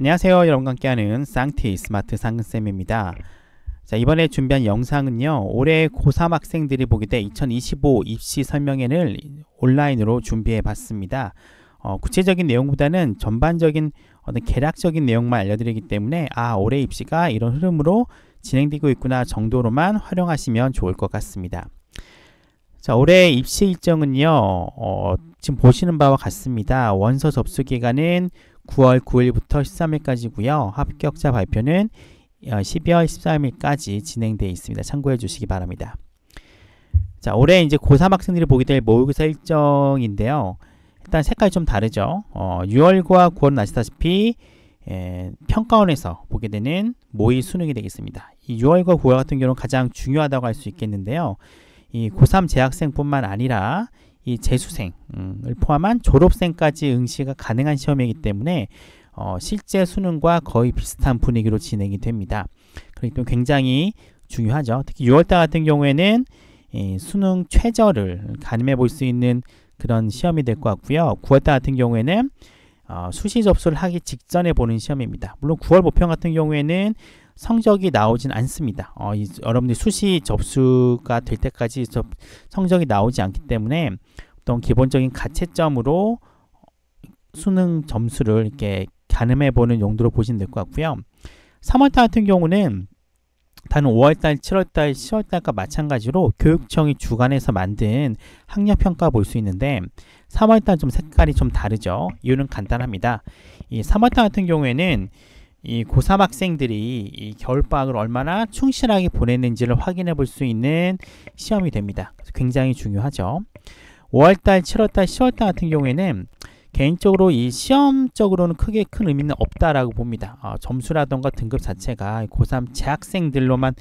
안녕하세요. 여러분과 함께하는 쌍티 스마트 상근쌤입니다. 자, 이번에 준비한 영상은요. 올해 고3 학생들이 보게 돼2025 입시 설명회를 온라인으로 준비해 봤습니다. 어, 구체적인 내용보다는 전반적인 어떤 개략적인 내용만 알려드리기 때문에 아, 올해 입시가 이런 흐름으로 진행되고 있구나 정도로만 활용하시면 좋을 것 같습니다. 자, 올해 입시 일정은요. 어, 지금 보시는 바와 같습니다. 원서 접수 기간은 9월 9일부터 13일까지고요. 합격자 발표는 12월 어, 13일까지 진행되어 있습니다. 참고해 주시기 바랍니다. 자, 올해 이제 고3 학생들이 보게 될 모의고사 일정인데요. 일단 색깔이 좀 다르죠. 어, 6월과 9월은 아시다시피 에, 예, 평가원에서 보게 되는 모의 수능이 되겠습니다. 이 6월과 9월 같은 경우는 가장 중요하다고 할 수 있겠는데요. 이 고3 재학생뿐만 아니라 이 재수생을 음, 포함한 졸업생까지 응시가 가능한 시험이기 때문에 어, 실제 수능과 거의 비슷한 분위기로 진행이 됩니다. 그렇기 그러니까 때 굉장히 중요하죠. 특히 6월달 같은 경우에는 이 수능 최저를 가늠해 볼 수 있는 그런 시험이 될 것 같고요. 9월달 같은 경우에는 어, 수시 접수를 하기 직전에 보는 시험입니다. 물론 9월 보편 같은 경우에는 성적이 나오진 않습니다. 어, 이, 여러분들 수시 접수가 될 때까지 접, 성적이 나오지 않기 때문에 어떤 기본적인 가채점으로 수능 점수를 이렇게 가늠해 보는 용도로 보시면 될 것 같고요. 3월달 같은 경우는 다른 5월달, 7월달, 10월달과 마찬가지로 교육청이 주관해서 만든 학력평가 볼 수 있는데 3월달 좀 색깔이 좀 다르죠. 이유는 간단합니다. 이 3월달 같은 경우에는 이 고3 학생들이 이 겨울방학을 얼마나 충실하게 보냈는지를 확인해 볼 수 있는 시험이 됩니다. 굉장히 중요하죠. 5월달, 7월달, 10월달 같은 경우에는 개인적으로 이 시험적으로는 크게 큰 의미는 없다라고 봅니다. 어, 점수라던가 등급 자체가 고3 재학생들로만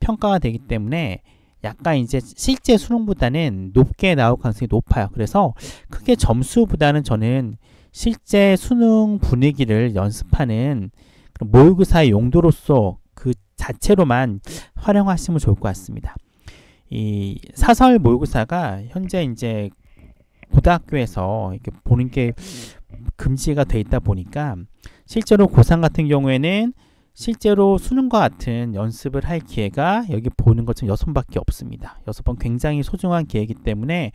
평가가 되기 때문에 약간 이제 실제 수능보다는 높게 나올 가능성이 높아요. 그래서 크게 점수보다는 저는 실제 수능 분위기를 연습하는 모의고사의 용도로서 그 자체로만 활용하시면 좋을 것 같습니다. 이 사설 모의고사가 현재 이제 고등학교에서 이렇게 보는 게 금지가 돼 있다 보니까 실제로 고3 같은 경우에는 실제로 수능과 같은 연습을 할 기회가 여기 보는 것처럼 여섯 번밖에 없습니다. 여섯 번 굉장히 소중한 기회이기 때문에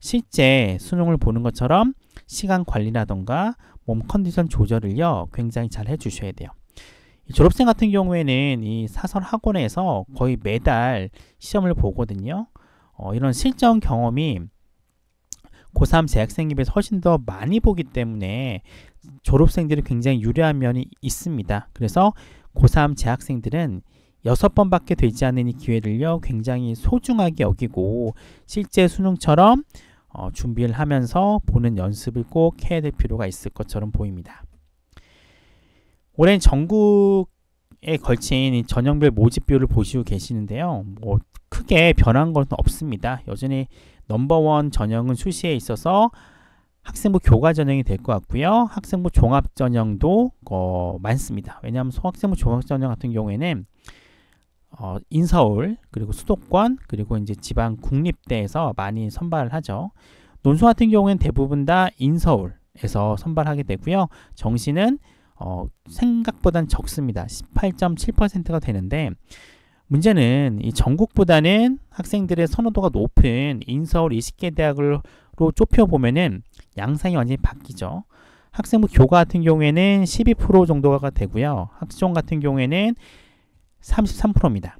실제 수능을 보는 것처럼 시간 관리라던가 몸 컨디션 조절을요 굉장히 잘 해주셔야 돼요. 졸업생 같은 경우에는 이 사설 학원에서 거의 매달 시험을 보거든요. 어, 이런 실전 경험이 고3 재학생에 서 훨씬 더 많이 보기 때문에 졸업생들이 굉장히 유리한 면이 있습니다. 그래서 고3 재학생들은 여섯 번밖에 되지 않은 이 기회를요 굉장히 소중하게 여기고 실제 수능처럼 어, 준비를 하면서 보는 연습을 꼭 해야 될 필요가 있을 것처럼 보입니다. 올해 전국에 걸친 전형별 모집표를 보시고 계시는데요. 뭐 크게 변한 것은 없습니다. 여전히 넘버원 전형은 수시에 있어서 학생부 교과 전형이 될 것 같고요. 학생부 종합 전형도 어, 많습니다. 왜냐하면 소학생부 종합 전형 같은 경우에는 어, 인서울 그리고 수도권 그리고 이제 지방 국립대에서 많이 선발을 하죠. 논술 같은 경우에는 대부분 다 인서울에서 선발하게 되고요. 정시는 어, 생각보단 적습니다. 18.7%가 되는데 문제는 이 전국보다는 학생들의 선호도가 높은 인서울 20개 대학으로 좁혀보면은 양상이 완전히 바뀌죠. 학생부 교과 같은 경우에는 12% 정도가 되고요. 학종 같은 경우에는 33%입니다.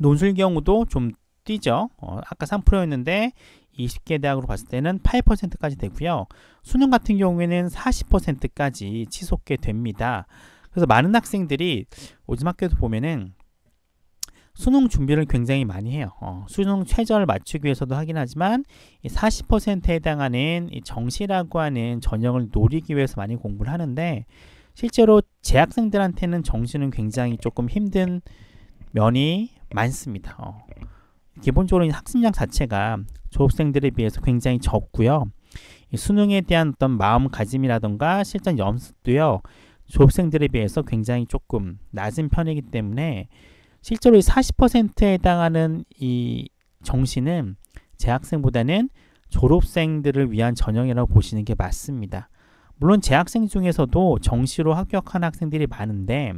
논술 경우도 좀 뛰죠. 어, 아까 3%였는데 20개 대학으로 봤을 때는 8%까지 되고요. 수능 같은 경우에는 40%까지 치솟게 됩니다. 그래서 많은 학생들이 오즘 학교에서 보면은 수능 준비를 굉장히 많이 해요. 어, 수능 최저를 맞추기 위해서도 하긴 하지만 이 40%에 해당하는 이 정시라고 하는 전형을 노리기 위해서 많이 공부를 하는데 실제로 재학생들한테는 정시는 굉장히 조금 힘든 면이 많습니다. 어. 기본적으로 학습량 자체가 졸업생들에 비해서 굉장히 적고요. 수능에 대한 어떤 마음가짐이라던가 실전 연습도요. 졸업생들에 비해서 굉장히 조금 낮은 편이기 때문에 실제로 이 40%에 해당하는 이 정시는 재학생보다는 졸업생들을 위한 전형이라고 보시는 게 맞습니다. 물론 재학생 중에서도 정시로 합격한 학생들이 많은데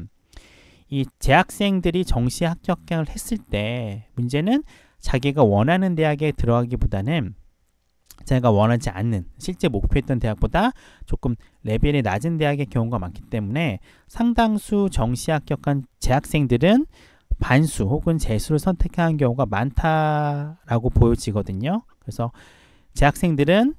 이 재학생들이 정시 합격을 했을 때 문제는 자기가 원하는 대학에 들어가기보다는 자기가 원하지 않는 실제 목표했던 대학보다 조금 레벨이 낮은 대학의 경우가 많기 때문에 상당수 정시 합격한 재학생들은 반수 혹은 재수를 선택한 경우가 많다라고 보여지거든요. 그래서 재학생들은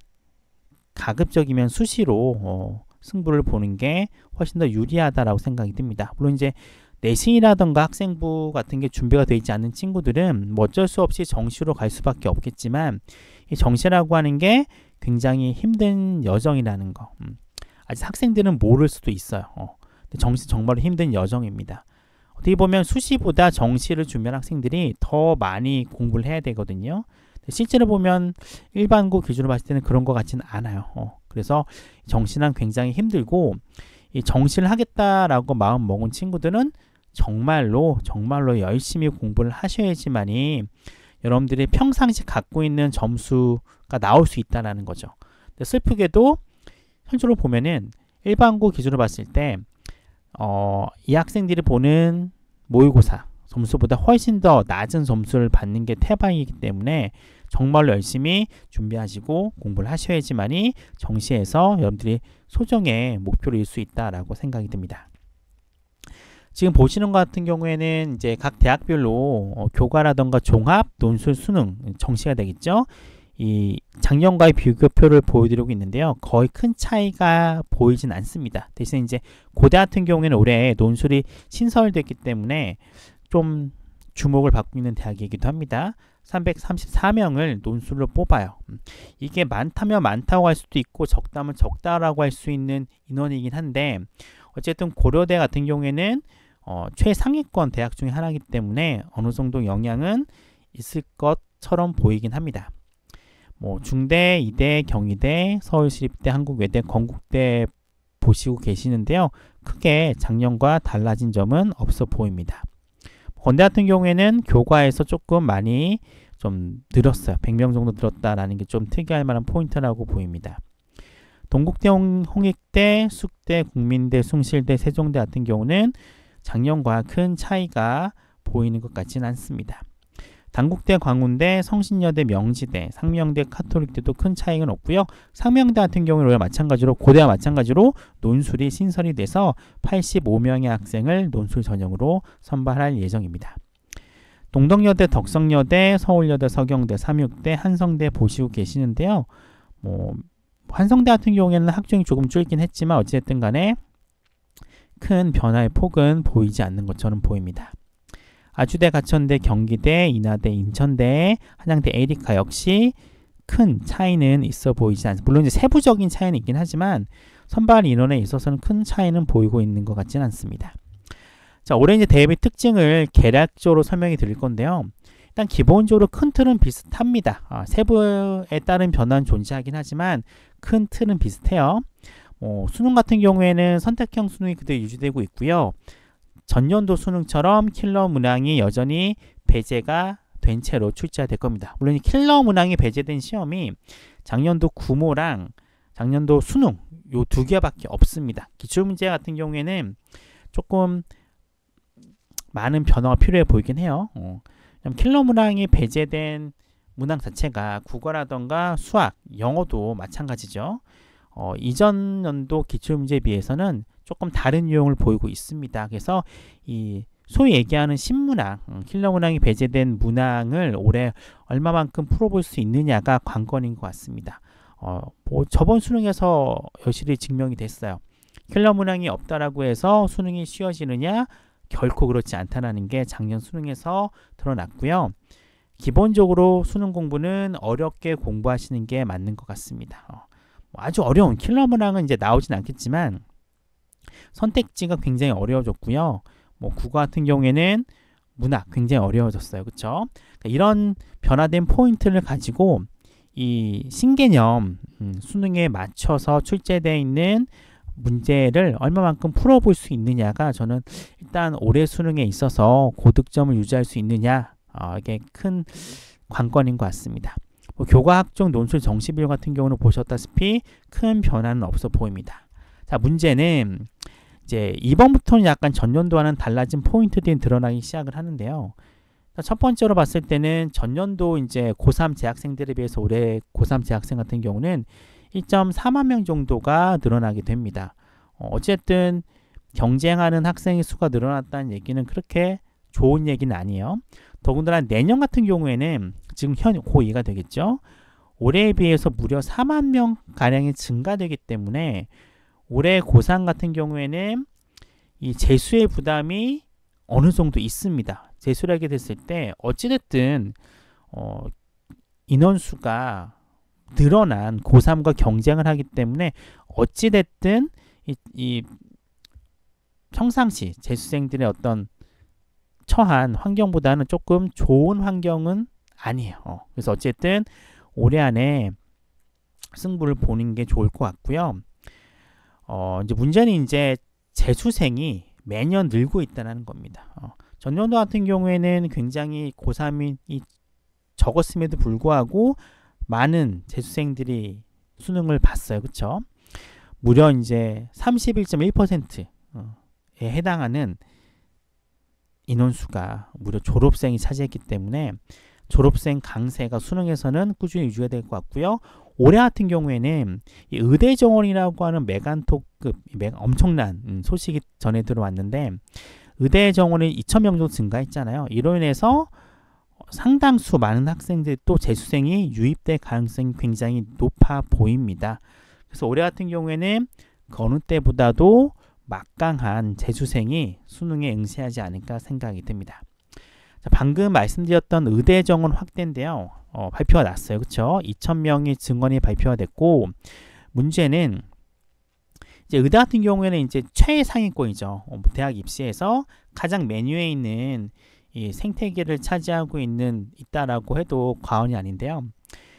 가급적이면 수시로 어, 승부를 보는 게 훨씬 더 유리하다라고 생각이 듭니다. 물론 이제 내신이라던가 학생부 같은 게 준비가 되어 있지 않은 친구들은 뭐 어쩔 수 없이 정시로 갈 수밖에 없겠지만 이 정시라고 하는 게 굉장히 힘든 여정이라는 거 음. 아직 학생들은 모를 수도 있어요. 어. 근데 정시 정말 힘든 여정입니다. 어떻게 보면 수시보다 정시를 준비한 학생들이 더 많이 공부를 해야 되거든요. 네, 실제로 보면 일반고 기준으로 봤을 때는 그런 것 같지는 않아요. 어. 그래서 정신은 굉장히 힘들고 이 정신을 하겠다라고 마음 먹은 친구들은 정말로 정말로 열심히 공부를 하셔야지만이 여러분들이 평상시 갖고 있는 점수가 나올 수 있다라는 거죠. 근데 슬프게도 현실로 보면은 일반고 기준으로 봤을 때 어, 학생들이 보는 모의고사 점수보다 훨씬 더 낮은 점수를 받는 게 태방이기 때문에 정말 열심히 준비하시고 공부를 하셔야지만이 정시에서 여러분들이 소정의 목표를 이룰 수 있다라고 생각이 듭니다. 지금 보시는 것 같은 경우에는 이제 각 대학별로 어, 교과라던가 종합, 논술, 수능, 정시가 되겠죠. 이 작년과의 비교표를 보여드리고 있는데요. 거의 큰 차이가 보이진 않습니다. 대신 이제 고대 같은 경우에는 올해 논술이 신설됐기 때문에 좀 주목을 받고 있는 대학이기도 합니다. 334명을 논술로 뽑아요. 음, 이게 많다면 많다고 할 수도 있고 적다면 적다라고 할 수 있는 인원이긴 한데 어쨌든 고려대 같은 경우에는 어, 최상위권 대학 중에 하나이기 때문에 어느 정도 영향은 있을 것처럼 보이긴 합니다. 뭐 중대, 이대, 경희대, 서울시립대, 한국외대, 건국대 보시고 계시는데요. 크게 작년과 달라진 점은 없어 보입니다. 건대 같은 경우에는 교과에서 조금 많이 좀 늘었어요. 100명 정도 늘었다라는 게 좀 특이할 만한 포인트라고 보입니다. 동국대, 홍익대, 숙대, 국민대, 숭실대, 세종대 같은 경우는 작년과 큰 차이가 보이는 것 같지는 않습니다. 단국대, 광운대, 성신여대, 명지대, 상명대, 카톨릭대도 큰 차이는 없고요. 상명대 같은 경우는 마찬가지로 고대와 마찬가지로 논술이 신설이 돼서 85명의 학생을 논술 전형으로 선발할 예정입니다. 동덕여대, 덕성여대, 서울여대, 서경대, 삼육대, 한성대 보시고 계시는데요. 뭐 한성대 같은 경우에는 학종이 조금 줄긴 했지만 어찌든 간에 큰 변화의 폭은 보이지 않는 것처럼 보입니다. 아주대, 가천대, 경기대, 인하대, 인천대, 한양대, 에리카 역시 큰 차이는 있어 보이지 않습니다. 물론 이제 세부적인 차이는 있긴 하지만 선발 인원에 있어서는 큰 차이는 보이고 있는 것 같지는 않습니다. 자, 올해 이제 대회 특징을 개략적으로 설명해 드릴 건데요. 일단 기본적으로 큰 틀은 비슷합니다. 아, 세부에 따른 변화는 존재하긴 하지만 큰 틀은 비슷해요. 어, 뭐, 수능 같은 경우에는 선택형 수능이 그대로 유지되고 있고요. 전년도 수능처럼 킬러 문항이 여전히 배제가 된 채로 출제될 겁니다. 물론 킬러 문항이 배제된 시험이 작년도 구모랑 작년도 수능 요 두 개밖에 없습니다. 기출문제 같은 경우에는 조금 많은 변화가 필요해 보이긴 해요. 어. 킬러 문항이 배제된 문항 자체가 국어라던가 수학, 영어도 마찬가지죠. 어, 이전 연도 기출문제에 비해서는 조금 다른 유형을 보이고 있습니다. 그래서 이 소위 얘기하는 신문항, 음, 킬러 문항이 배제된 문항을 올해 얼마만큼 풀어볼 수 있느냐가 관건인 것 같습니다. 어, 뭐 저번 수능에서 여실히 증명이 됐어요. 킬러 문항이 없다라고 해서 수능이 쉬워지느냐? 결코 그렇지 않다는 게 작년 수능에서 드러났고요. 기본적으로 수능 공부는 어렵게 공부하시는 게 맞는 것 같습니다. 어, 뭐 아주 어려운 킬러 문항은 이제 나오진 않겠지만 선택지가 굉장히 어려워졌고요. 뭐 국어 같은 경우에는 문학 굉장히 어려워졌어요. 그렇죠? 그러니까 이런 변화된 포인트를 가지고 이 신개념 음, 수능에 맞춰서 출제되어 있는 문제를 얼마만큼 풀어볼 수 있느냐가 저는 일단 올해 수능에 있어서 고득점을 유지할 수 있느냐 어, 이게 큰 관건인 것 같습니다. 뭐 교과학적 논술 정시비율 같은 경우는 보셨다시피 큰 변화는 없어 보입니다. 자, 문제는 이제 2번부터는 약간 전년도와는 달라진 포인트들이 드러나기 시작을 하는데요. 첫 번째로 봤을 때는 전년도 이제 고3 재학생들에 비해서 올해 고3 재학생 같은 경우는 1.4만 명 정도가 늘어나게 됩니다. 어, 어쨌든 경쟁하는 학생의 수가 늘어났다는 얘기는 그렇게 좋은 얘기는 아니에요. 더군다나 내년 같은 경우에는 지금 현 고2가 되겠죠. 올해에 비해서 무려 4만 명 가량이 증가되기 때문에 올해 고3 같은 경우에는 이 재수의 부담이 어느 정도 있습니다. 재수를 하게 됐을 때 어찌됐든 어, 인원수가 늘어난 고3과 경쟁을 하기 때문에 어찌됐든 이, 이 평상시 재수생들의 어떤 처한 환경보다는 조금 좋은 환경은 아니에요. 어, 그래서 어쨌든 올해 안에 승부를 보는 게 좋을 것 같고요. 어, 이제 문제는 이제 재수생이 매년 늘고 있다는 겁니다. 어, 전년도 같은 경우에는 굉장히 고3이 적었음에도 불구하고 많은 재수생들이 수능을 봤어요. 그쵸? 무려 이제 31.1%에 어, 해당하는 인원수가 무려 졸업생이 차지했기 때문에 졸업생 강세가 수능에서는 꾸준히 유지가 될 것 같고요. 올해 같은 경우에는 이 의대 정원이라고 하는 메간톡급 엄청난 음, 소식이 전해 들어왔는데 의대 정원이 2 0명 정도 증가했잖아요. 이로 인해서 상당수 많은 학생들 또 재수생이 유입될 가능성이 굉장히 높아 보입니다. 그래서 올해 같은 경우에는 그 어느 때보다도 막강한 재수생이 수능에 응시하지 않을까 생각이 듭니다. 자, 방금 말씀드렸던 의대 정원 확대인데요. 어, 발표가 났어요. 그쵸? 2,000명의 증언이 발표가 됐고, 문제는 이제 의대 같은 경우에는 이제 최상위권이죠. 어, 뭐 대학 입시에서 가장 메뉴에 있는 이 생태계를 차지하고 있는 있다라고 해도 과언이 아닌데요.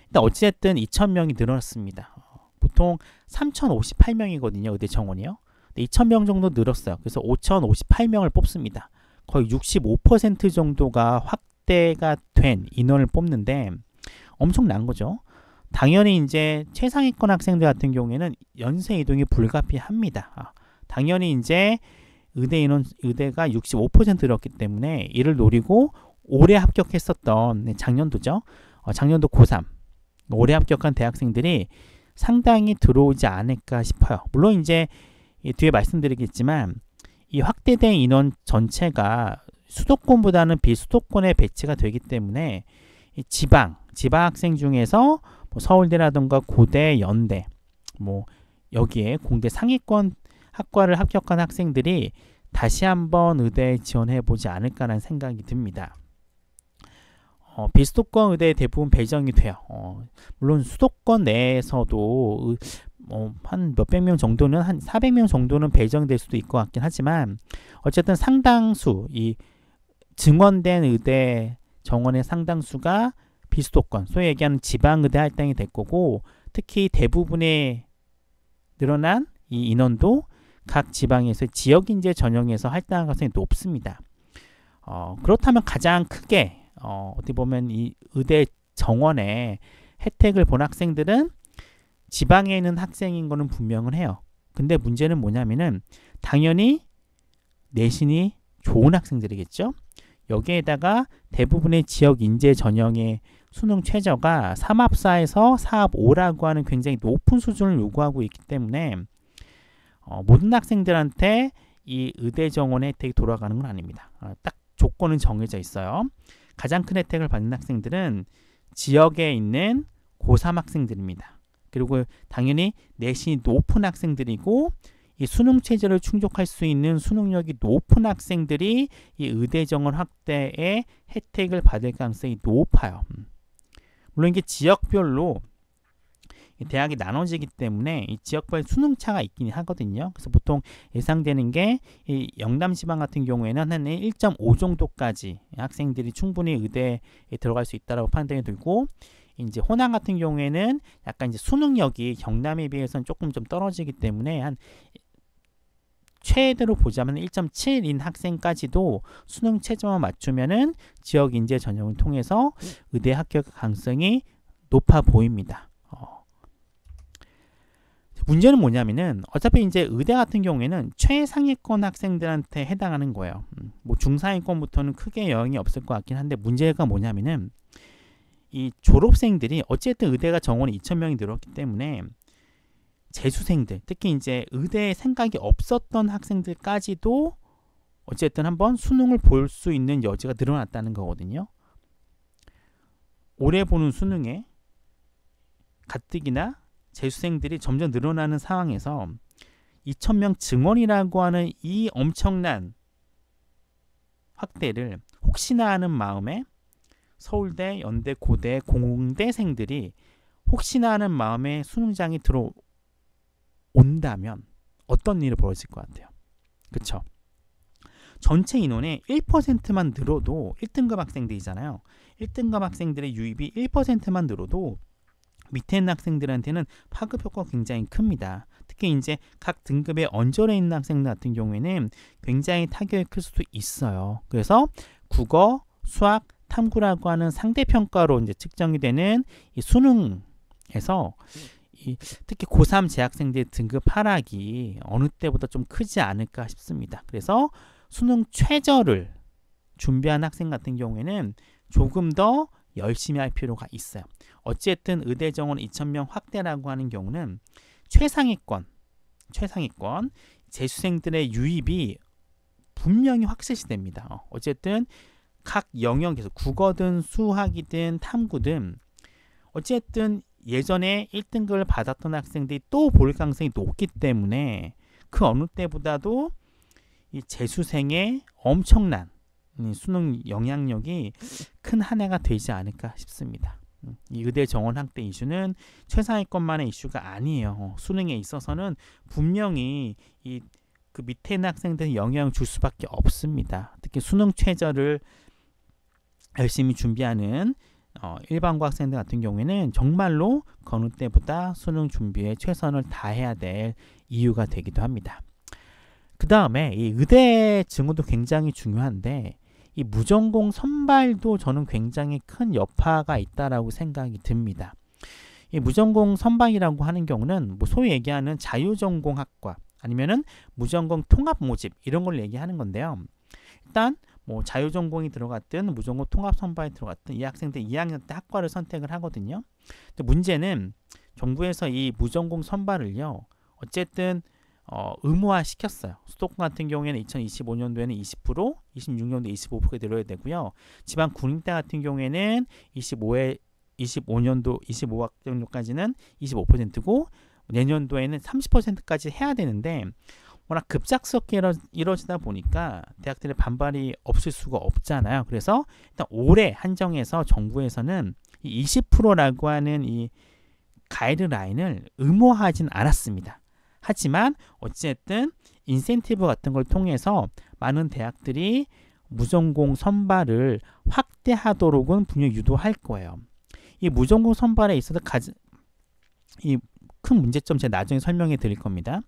일단 어찌됐든 2,000명이 늘었습니다. 어, 보통 3,058명이거든요. 의대 정원이요. 2,000명 정도 늘었어요. 그래서 5,058명을 뽑습니다. 거의 65% 정도가 확대가 된 인원을 뽑는데 엄청난 거죠. 당연히 이제 최상위권 학생들 같은 경우에는 연세 이동이 불가피합니다. 아, 당연히 이제 의대 인원 의대가 65%였기 때문에 이를 노리고 올해 합격했었던 네, 작년도죠. 어, 작년도 고3 올해 합격한 대학생들이 상당히 들어오지 않을까 싶어요. 물론 이제 뒤에 말씀드리겠지만 이 확대된 인원 전체가 수도권보다는 비수도권에 배치가 되기 때문에 이 지방, 지방 학생 중에서 뭐 서울대라든가 고대, 연대, 뭐 여기에 공대 상위권 학과를 합격한 학생들이 다시 한번 의대에 지원해 보지 않을까라는 생각이 듭니다. 어, 비수도권 의대에 대부분 배정이 돼요. 어, 물론 수도권 내에서도 어, 한 몇백 명 정도는 한 400명 정도는 배정될 수도 있고 같긴 하지만 어쨌든 상당수 이 증원된 의대 정원의 상당수가 비수도권 소위 얘기하는 지방 의대 할당이 될 거고 특히 대부분의 늘어난 이 인원도 각 지방에서 지역 인재 전형에서 할당할 가능성이 높습니다. 어, 그렇다면 가장 크게 어, 어떻게 보면 이 의대 정원에 혜택을 본 학생들은 지방에 있는 학생인 거는 분명은 해요. 근데 문제는 뭐냐면은 당연히 내신이 좋은 학생들이겠죠. 여기에다가 대부분의 지역 인재 전형의 수능 최저가 삼합사에서 4합 5라고 하는 굉장히 높은 수준을 요구하고 있기 때문에 어, 모든 학생들한테 이 의대 정원의 혜택이 돌아가는 건 아닙니다. 어, 딱 조건은 정해져 있어요. 가장 큰 혜택을 받는 학생들은 지역에 있는 고3 학생들입니다. 그리고 당연히 내신이 높은 학생들이고 이 수능 체제를 충족할 수 있는 수능력이 높은 학생들이 이 의대 정원 확대의 혜택을 받을 가능성이 높아요. 음. 물론 이게 지역별로 대학이 나눠지기 때문에 이 지역별 수능 차가 있긴 하거든요. 그래서 보통 예상되는 게이 영남 지방 같은 경우에는 한1.5 정도까지 학생들이 충분히 의대에 들어갈 수 있다라고 판단이 들고 이제 호남 같은 경우에는 약간 이제 수능력이 경남에 비해서는 조금 좀 떨어지기 때문에 한 최대로 보자면 1.7인 학생까지도 수능 최저만 맞추면은 지역 인재 전형을 통해서 의대 합격 가능성이 높아 보입니다. 어. 문제는 뭐냐면은 어차피 이제 의대 같은 경우에는 최상위권 학생들한테 해당하는 거예요. 음, 뭐 중상위권부터는 크게 영향이 없을 것 같긴 한데 문제가 뭐냐면은 이 졸업생들이 어쨌든 의대가 정원이 2,000명이 늘었기 때문에 재수생들, 특히 이제 의대에 생각이 없었던 학생들까지도 어쨌든 한번 수능을 볼 수 있는 여지가 늘어났다는 거거든요. 올해 보는 수능에 가뜩이나 재수생들이 점점 늘어나는 상황에서 2,000명 증원이라고 하는 이 엄청난 확대를 혹시나 하는 마음에 서울대, 연대, 고대, 공대생들이 혹시나 하는 마음에 수능장이 들어온다면 어떤 일이 벌어질 것 같아요. 그쵸? 전체 인원의 1%만 늘어도 1등급 학생들이잖아요. 1등급 학생들의 유입이 1%만 늘어도 밑에 있는 학생들한테는 파급 효과가 굉장히 큽니다. 특히 이제 각 등급에 언저리에 있는 학생들 같은 경우에는 굉장히 타격이 클 수도 있어요. 그래서 국어, 수학, 탐구라고 하는 상대평가로 이제 측정이 되는 이 수능에서 이 특히 고3 재학생들 의 등급 하락이 어느 때보다 좀 크지 않을까 싶습니다. 그래서 수능 최저를 준비한 학생 같은 경우에는 조금 더 열심히 할 필요가 있어요. 어쨌든 의대 정원 2,000명 확대라고 하는 경우는 최상위권, 최상위권 재수생들의 유입이 분명히 확실시 됩니다. 어, 어쨌든 각 영역에서 국어든 수학이든 탐구든 어쨌든 예전에 1등급을 받았던 학생들이 또 볼 가능성이 높기 때문에 그 어느 때보다도 이 재수생의 엄청난 수능 영향력이 큰 한 해가 되지 않을까 싶습니다. 음, 이 의대 정원 학대 이슈는 최상위권만의 이슈가 아니에요. 어, 수능에 있어서는 분명히 이 그 밑에 있는 학생들 영향을 줄 수밖에 없습니다. 특히 수능 최저를 열심히 준비하는 어, 일반고 학생들 같은 경우에는 정말로 어느 때보다 수능 준비에 최선을 다해야 될 이유가 되기도 합니다. 그 다음에 이 의대 증후도 굉장히 중요한데 이 무전공 선발도 저는 굉장히 큰 여파가 있다라고 생각이 듭니다. 이 무전공 선발이라고 하는 경우는 뭐 소위 얘기하는 자유전공학과 아니면은 무전공 통합 모집 이런 걸 얘기하는 건데요. 일단 뭐 자유전공이 들어갔든 무전공 통합선발이 들어갔든 이 학생들 2학년 때 학과를 선택을 하거든요. 근데 문제는 정부에서 이 무전공 선발을요. 어쨌든 어, 의무화 시켰어요. 수도권 같은 경우에는 2025년도에는 20%, 2 6년도 25%가 늘어야 되고요. 지방 군립대 같은 경우에는 25에 25년도 25학년도까지는 25%고 내년도에는 30%까지 해야 되는데 워낙 급작스럽게 이뤄, 지다 보니까 대학들의 반발이 없을 수가 없잖아요. 그래서 일단 올해 한정해서 정부에서는 이 20%라고 하는 이 가이드라인을 의무화하진 않았습니다. 하지만 어찌됐든 인센티브 같은 걸 통해서 많은 대학들이 무전공 선발을 확대하도록은 분명 히 유도할 거예요. 이 무전공 선발에 있어서 가장 큰 문제점 제가 나중에 설명해 드릴 겁니다.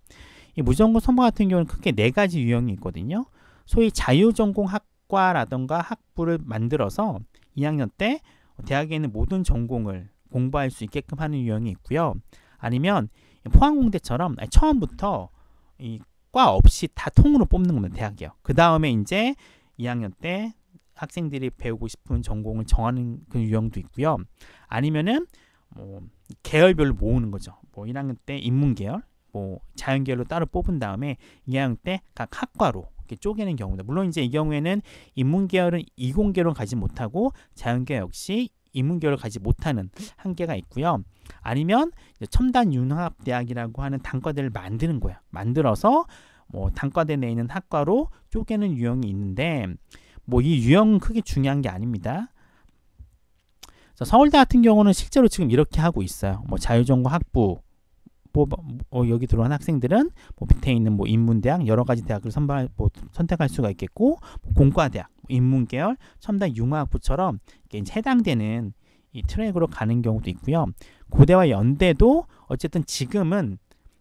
이 무전공 선거 같은 경우는 크게 네 가지 유형이 있거든요. 소위 자유전공 학과라던가 학부를 만들어서 2학년 때 대학에 있는 모든 전공을 공부할 수 있게끔 하는 유형이 있고요. 아니면 포항공대처럼 처음부터 이과 없이 다 통으로 뽑는 겁니다. 대학이요. 그 다음에 이제 2학년 때 학생들이 배우고 싶은 전공을 정하는 그 유형도 있고요. 아니면은 뭐 계열별로 모으는 거죠. 뭐 1학년 때 인문 계열, 뭐 자연계열로 따로 뽑은 다음에 2학년 때각 학과로 이렇게 쪼개는 경우다. 물론 이제 이 경우에는 인문계열은 이공계로 가지 못하고 자연계열 역시 인문계열을 가지 못하는 한계가 있고요. 아니면 첨단 융합 대학이라고 하는 단과대를 만드는 거야. 만들어서 뭐 단과대 내에 있는 학과로 쪼개는 유형이 있는데 뭐 이 유형은 크게 중요한 게 아닙니다. 서울대 같은 경우는 실제로 지금 이렇게 하고 있어요. 뭐 자유전공 학부 뽑 뭐, 뭐, 어, 여기 들어온 학생들은 뭐 밑에 있는 뭐 인문대학 여러 가지 대학을 선발 뭐 선택할 수가 있겠고 뭐 공과대학 뭐 인문계열 첨단 융합부처럼 이게 해당되는 이 트랙으로 가는 경우도 있고요. 고대와 연대도 어쨌든 지금은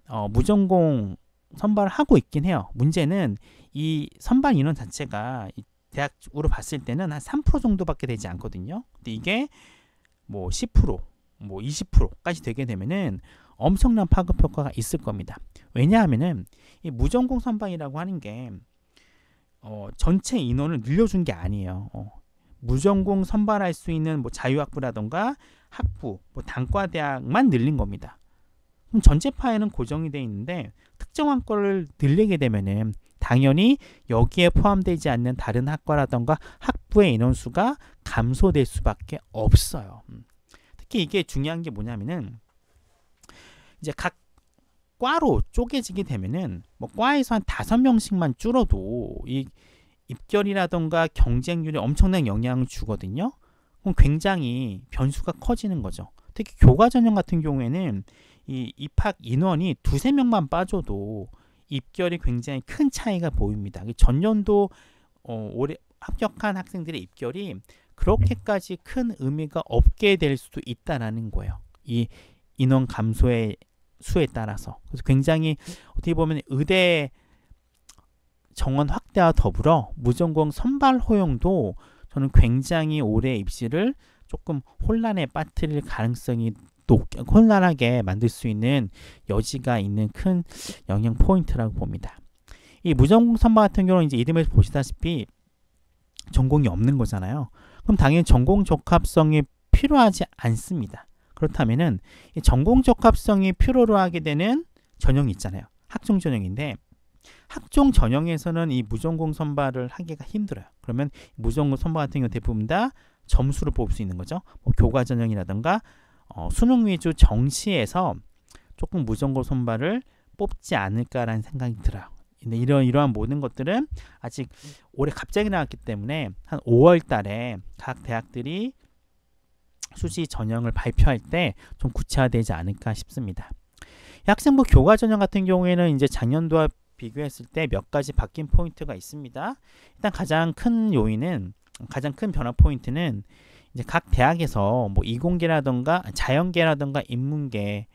어, 무전공 선발을 하고 있긴 해요. 문제는 이 선발 인원 자체가 대학으로 봤을 때는 한 3% 정도밖에 되지 않거든요. 근데 이게 뭐 10%, 뭐 20%까지 되게 되면은 엄청난 파급 효과가 있을 겁니다. 왜냐하면은 이 무전공 선방이라고 하는 게 어, 전체 인원을 늘려준 게 아니에요. 어, 무전공 선발할 수 있는 뭐 자유학부라던가 학부, 뭐 단과대학만 늘린 겁니다. 그럼 전체 파에는 고정이 돼 있는데 특정한 거를 늘리게 되면은 당연히 여기에 포함되지 않는 다른 학과라던가 학부의 인원수가 감소될 수밖에 없어요. 음. 특히 이게 중요한 게 뭐냐면은 이제 각 과로 쪼개지게 되면은 뭐 과에서 한 다섯 명씩만 줄어도 이 입결이라던가 경쟁률에 엄청난 영향을 주거든요. 그럼 굉장히 변수가 커지는 거죠. 특히 교과 전형 같은 경우에는 이 입학 인원이 두세 명만 빠져도 입결이 굉장히 큰 차이가 보입니다. 그 전년도 어, 올해 합격한 학생들의 입결이 그렇게까지 큰 의미가 없게 될 수도 있다라는 거예요. 이 인원 감소의 수에 따라서 그래서 굉장히 어떻게 보면 의대 정원 확대와 더불어 무전공 선발 허용도 저는 굉장히 올해 입시를 조금 혼란에 빠뜨릴 가능성이 높, 혼란하게 만들 수 있는 여지가 있는 큰 영향 포인트라고 봅니다. 이 무전공 선발 같은 경우는 이제 이름에서 보시다시피 전공이 없는 거잖아요. 그럼 당연히 전공 적합성이 필요하지 않습니다. 그렇다면은 이 전공 적합성이 필요로 하게 되는 전형이 있잖아요. 학종 전형인데 학종 전형에서는 이 무전공 선발을 하기가 힘들어요. 그러면 무전공 선발 같은 경우 대부분 다 점수를 뽑을 수 있는 거죠. 뭐 교과 전형이라든가 어, 수능 위주 정시에서 조금 무전공 선발을 뽑지 않을까라는 생각이 들어요. 근데 이런 이러한 모든 것들은 아직 올해 갑자기 나왔기 때문에 한 5월 달에 각 대학들이 수시 전형을 발표할 때 좀 구체화되지 않을까 싶습니다. 학생부 교과 전형 같은 경우에는 이제 작년도와 비교했을 때 몇 가지 바뀐 포인트가 있습니다. 일단 가장 큰 요인은 가장 큰 변화 포인트는 이제 각 대학에서 뭐 이공계라던가 자연계라던가 인문계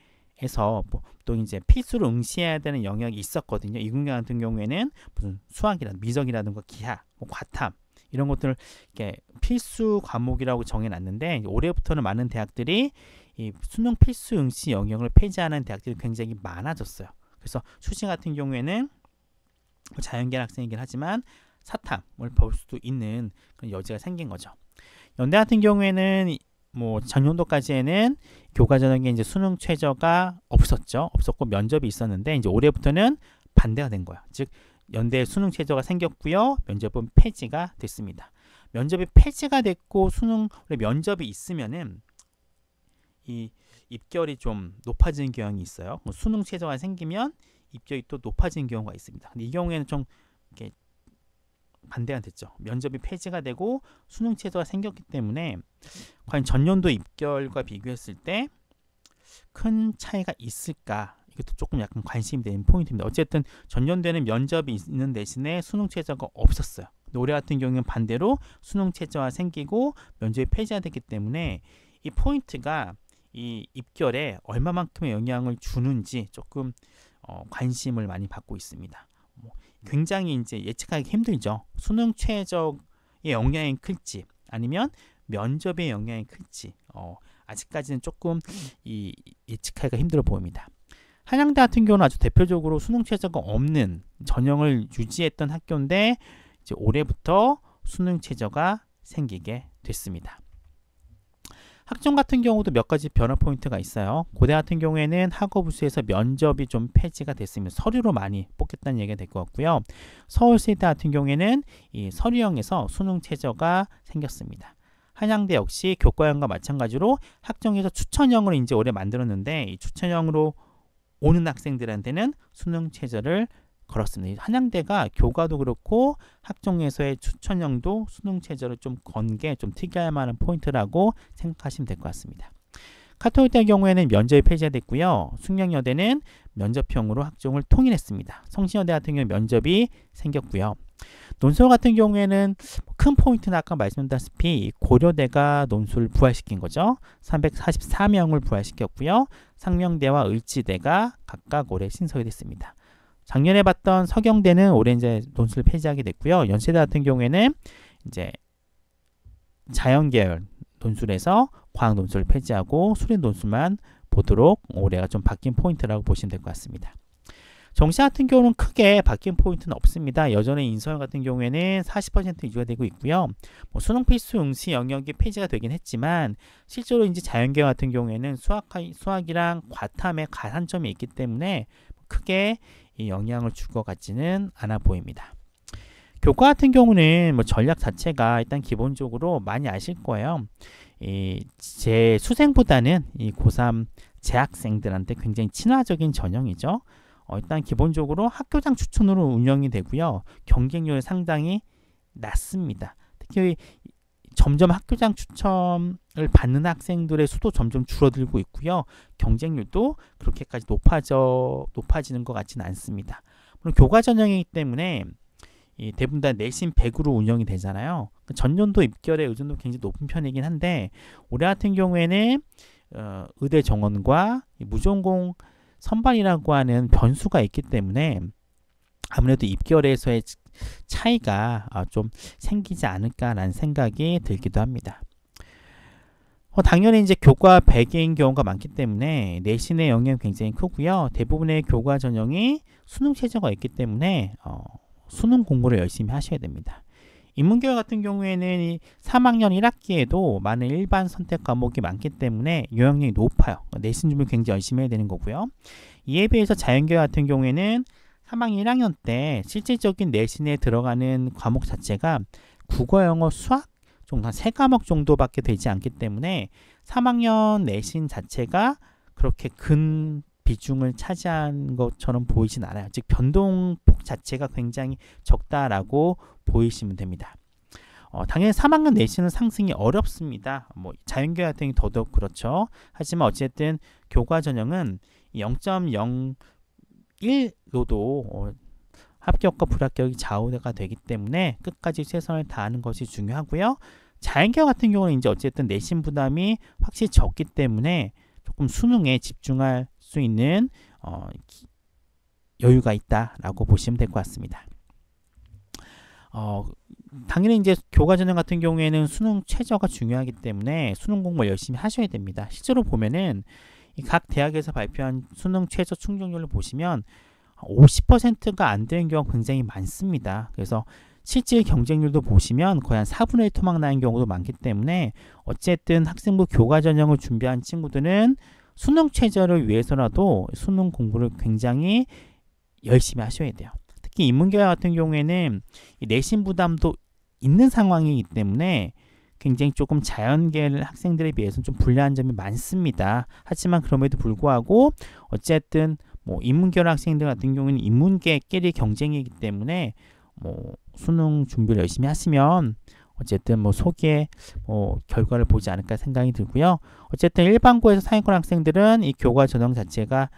해서 뭐또 이제 필수로 응시해야 되는 영역이 있었거든요. 이공계 같은 경우에는 무슨 수학이라든가 미적이라든가 기하, 뭐 과탐 이런 것들을 이렇게 필수 과목이라고 정해놨는데 올해부터는 많은 대학들이 이 수능 필수 응시 영역을 폐지하는 대학들이 굉장히 많아졌어요. 그래서 수시 같은 경우에는 뭐 자연계 학생이긴 하지만 사탐을 볼 수도 있는 그런 여지가 생긴 거죠. 연대 같은 경우에는 뭐 작년도까지에는 교과 전형에 이제 수능 최저가 없었죠. 없었고 면접이 있었는데 이제 올해부터는 반대가 된 거야. 즉 연대 수능 제도가 생겼고요. 면접은 폐지가 됐습니다. 면접이 폐지가 됐고 수능 면접이 있으면은 이 입결이 좀 높아지는 경향이 있어요. 뭐 수능 최저가 생기면 입결이 또 높아지는 경우가 있습니다. 근데 이 경우에는 좀 이렇게 반대가 됐죠. 면접이 폐지가 되고 수능 최저가 생겼기 때문에 과연 전년도 입결과 비교했을 때 큰 차이가 있을까 이것도 조금 약간 관심이 되는 포인트입니다. 어쨌든 전년대는 면접이 있는 대신에 수능 최저가 없었어요. 노래 같은 경우는 반대로 수능 최저가 생기고 면접이 폐지화됐기 때문에 이 포인트가 이 입결에 얼마만큼의 영향을 주는지 조금 어, 관심을 많이 받고 있습니다. 뭐 굉장히 이제 예측하기 힘들죠. 수능 최저의 영향이 클지 아니면 면접의 영향이 클지 어, 아직까지는 조금 이 예측하기가 힘들어 보입니다. 한양대 같은 경우는 아주 대표적으로 수능 최저가 없는 전형을 유지했던 학교인데 이제 올해부터 수능 최저가 생기게 됐습니다. 학종 같은 경우도 몇 가지 변화 포인트가 있어요. 고대 같은 경우에는 학업부수에서 면접이 좀 폐지가 됐으면 서류로 많이 뽑겠다는 얘기가 될 것 같고요. 서울세대 같은 경우에는 이 서류형에서 수능 최저가 생겼습니다. 한양대 역시 교과형과 마찬가지로 학종에서 추천형으로 이제 올해 만들었는데 이 추천형으로 오는 학생들한테는 수능 체제를 걸었습니다. 한양대가 교과도 그렇고 학종에서의 추천형도 수능 최저를 좀 건 게 좀 특이할 만한 포인트라고 생각하시면 될 것 같습니다. 카톨릭대 경우에는 면접이 폐지됐고요. 숙명여대는 면접형으로 학종을 통일했습니다. 성신여대 같은 경우 면접이 생겼고요. 논설 같은 경우에는 큰 포인트는 아까 말씀드렸다시피 고려대가 논술을 부활시킨 거죠. 344명을 부활시켰고요. 상명대와 을지대가 각각 올해 신설이 됐습니다. 작년에 봤던 서경대는 올해 이제 논술을 폐지하게 됐고요. 연세대 같은 경우에는 이제 자연계열 논술에서 과학 논술을 폐지하고 수련 논술만 보도록 올해가 좀 바뀐 포인트라고 보시면 될 것 같습니다. 정시 같은 경우는 크게 바뀐 포인트는 없습니다. 여전히 인서열 같은 경우에는 40% 유지가 되고 있고요. 뭐 수능 필수 응시 영역이 폐지가 되긴 했지만 실제로 이제 자연계 같은 경우에는 수학 수학이랑 과탐의 가산점이 있기 때문에 크게 영향을 줄 것 같지는 않아 보입니다. 교과 같은 경우는 뭐 전략 자체가 일단 기본적으로 많이 아실 거예요. 이제 수생보다는 이 고3 재학생들한테 굉장히 친화적인 전형이죠. 어, 일단 기본적으로 학교장 추천으로 운영이 되고요. 경쟁률 상당히 낮습니다. 특히 점점 학교장 추첨을 받는 학생들의 수도 점점 줄어들고 있고요. 경쟁률도 그렇게까지 높아져 높아지는 것 같지는 않습니다. 물론 교과 전형이기 때문에 대부분 다 내신 100으로 운영이 되잖아요. 그 전년도 입결의 의존도 굉장히 높은 편이긴 한데 올해 같은 경우에는 어, 의대 정원과 무전공 선발이라고 하는 변수가 있기 때문에 아무래도 입결에서의 차이가 아, 좀 생기지 않을까라는 생각이 들기도 합니다. 어, 당연히 이제 교과 1 0 0인 경우가 많기 때문에 내신의 영향 굉장히 크고요. 대부분의 교과 전형이 수능 최저가 있기 때문에 어, 수능 공부를 열심히 하셔야 됩니다. 인문계육 같은 경우에는 3학년 1학기에도 많은 일반 선택 과목이 많기 때문에 요양력이 높아요. 그러니까 내신 준비 굉장히 열심히 해야 되는 거고요. 이에 비해서 자연계육 같은 경우에는 3학년 1학년 때 실질적인 내신에 들어가는 과목 자체가 국어, 영어, 수학 좀한세 과목 정도밖에 되지 않기 때문에 3학년 내신 자체가 그렇게 큰 비중을 차지한 것처럼 보이진 않아요. 즉 변동폭 자체가 굉장히 적다라고 보이시면 됩니다. 어, 당연히 3학년 내신은 상승이 어렵습니다. 뭐 자연계 같은 게 더더욱 그렇죠. 하지만 어쨌든 교과 전형은 0.01로도 어, 합격과 불합격이 좌우가 되기 때문에 끝까지 최선을 다하는 것이 중요하고요. 자연계 같은 경우는 이제 어쨌든 내신 부담이 확실히 적기 때문에 조금 수능에 집중할 수 있는 어, 여유가 있다라고 보시면 될 것 같습니다. 어, 당연히 이제 교과 전형 같은 경우에는 수능 최저가 중요하기 때문에 수능 공부 열심히 하셔야 됩니다. 실제로 보면은 각 대학에서 발표한 수능 최저 충족률을 보시면 50%가 안 되는 경우 굉장히 많습니다. 그래서 실제 경쟁률도 보시면 거의 한 4분의 1 토막 나는 경우도 많기 때문에 어쨌든 학생부 교과 전형을 준비한 친구들은 수능 최저를 위해서라도 수능 공부를 굉장히 열심히 하셔야 돼요. 특히 인문계열 같은 경우에는 내신 부담도 있는 상황이기 때문에 굉장히 조금 자연계 학생들에 비해서는 좀 불리한 점이 많습니다. 하지만 그럼에도 불구하고 어쨌든 뭐 인문계열 학생들 같은 경우는 인문계끼리 경쟁이기 때문에 뭐 수능 준비를 열심히 하시면 어쨌든 뭐 소개 뭐 결과를 보지 않을까 생각이 들고요. 어쨌든 일반고에서 상위권 학생들은 이 교과 전형 자체가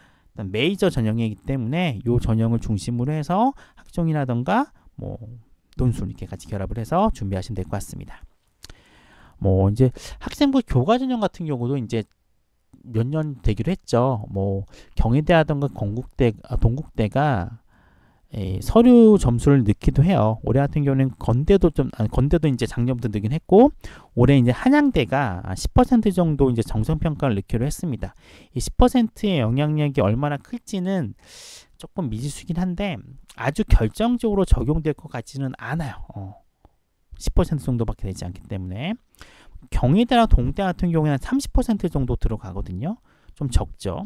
메이저 전형이기 때문에 이 전형을 중심으로 해서 학종이라던가 뭐 돈수 이렇게 같이 결합을 해서 준비하시면 될 것 같습니다. 뭐 이제 학생부 교과 전형 같은 경우도 이제 몇 년 되기로 했죠. 뭐 경희대라던가 건국대, 아, 동국대가 서류 점수를 넣기도 해요. 올해 같은 경우는 건대도 좀 아니, 건대도 이제 작년부터 넣긴 했고 올해 이제 한양대가 10% 정도 이제 정성 평가를 넣기로 했습니다. 이 10%의 영향력이 얼마나 클지는 조금 미지수긴 한데 아주 결정적으로 적용될 것 같지는 않아요. 어, 10% 정도밖에 되지 않기 때문에 경희대나 동대 같은 경우에는 30% 정도 들어가거든요. 좀 적죠.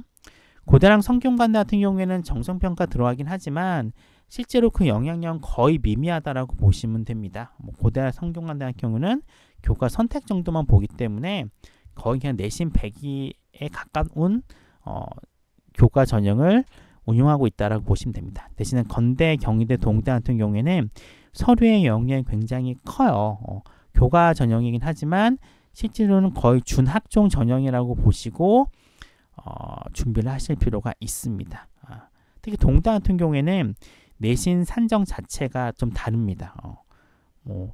고대랑 성균관대 같은 경우에는 정성평가 들어가긴 하지만 실제로 그 영향력은 거의 미미하다라고 보시면 됩니다. 뭐 고대 성균관 대학 경우는 교과 선택 정도만 보기 때문에 거의 그냥 내신 100위에 가까운 어, 교과 전형을 운용하고 있다라고 보시면 됩니다. 대신에 건대, 경희대, 동대 같은 경우에는 서류의 영향이 굉장히 커요. 어, 교과 전형이긴 하지만 실제로는 거의 준학종 전형이라고 보시고 어, 준비를 하실 필요가 있습니다. 아, 특히 동대 같은 경우에는 내신 산정 자체가 좀 다릅니다. 어, 뭐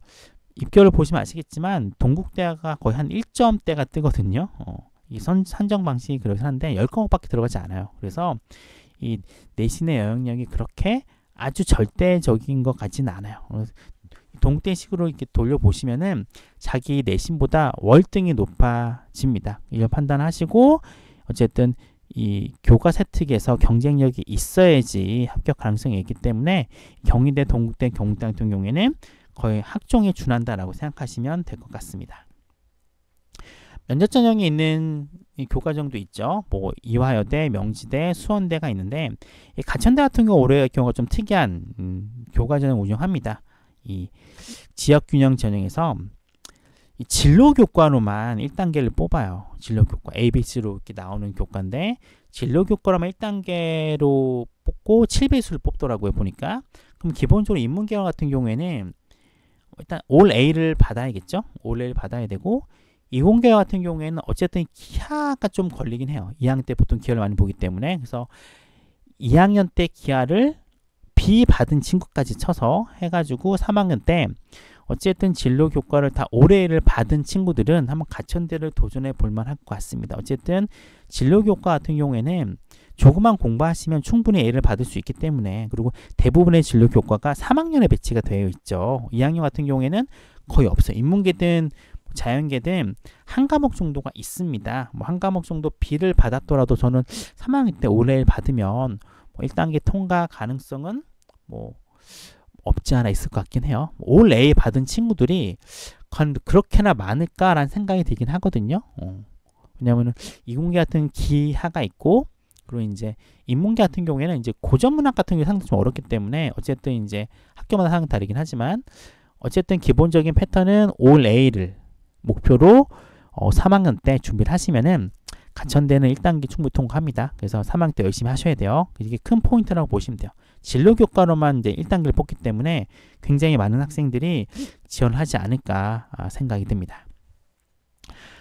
입결을 보시면 아시겠지만 동국대가 거의 한 1점대가 뜨거든요. 어, 이 선, 산정 방식이 그렇긴 한데 10과목밖에 들어가지 않아요. 그래서 이 내신의 영향력이 그렇게 아주 절대적인 것같지 않아요. 동대식으로 이렇게 돌려보시면은 자기 내신보다 월등히 높아집니다. 이걸 판단하시고 어쨌든 이 교과 세특에서 경쟁력이 있어야지 합격 가능성이 있기 때문에 경희대, 동국대, 경북대 같은 경우에는 거의 학종에 준한다라고 생각하시면 될 것 같습니다. 면접 전형이 있는 교과정도 있죠. 뭐 이화여대, 명지대, 수원대가 있는데 이 가천대 같은 경우 올해 경우가 좀 특이한 음, 교과전형 운영합니다. 이 지역 균형 전형에서 이 진로 교과로만 1단계를 뽑아요. 진로 교과 ABC로 이렇게 나오는 교과인데 진로 교과로만 1단계로 뽑고 7배수를 뽑더라고요. 보니까 그럼 기본적으로 인문계열 같은 경우에는 일단 올 A를 받아야겠죠. 올 A를 받아야 되고 이공계열 같은 경우에는 어쨌든 기하가 좀 걸리긴 해요. 2학년 때 보통 기하를 많이 보기 때문에 그래서 2학년 때 기하를 B 받은 친구까지 쳐서 해가지고 3학년 때 어쨌든 진로 교과를 다 올해를 받은 친구들은 한번 가천대를 도전해 볼 만할 것 같습니다. 어쨌든 진로 교과 같은 경우에는 조금만 공부하시면 충분히 A를 받을 수 있기 때문에 그리고 대부분의 진로 교과가 3학년에 배치가 되어 있죠. 2학년 같은 경우에는 거의 없어요. 인문계든 뭐 자연계든 한 과목 정도가 있습니다. 뭐 한 과목 정도 B를 받았더라도 저는 3학년 때 올해를 받으면 뭐 1단계 통과 가능성은 뭐 없지 않아 있을 것 같긴 해요. 올 A 받은 친구들이 그렇게나 많을까라는 생각이 들긴 하거든요. 어. 왜냐면은 이공계 같은 기하가 있고 그리고 이제 인문계 같은 경우에는 이제 고전 문학 같은 게 상당히 좀 어렵기 때문에 어쨌든 이제 학교마다 상황 다르긴 하지만 어쨌든 기본적인 패턴은 올 A를 목표로 어, 3학년 때 준비를 하시면은 가천대는 1단계 충분히 통과합니다. 그래서 3학년 때 열심히 하셔야 돼요. 이게 큰 포인트라고 보시면 돼요. 진로 교과로만 이제 1단계를 뽑기 때문에 굉장히 많은 학생들이 지원하지 않을까 아, 생각이 듭니다.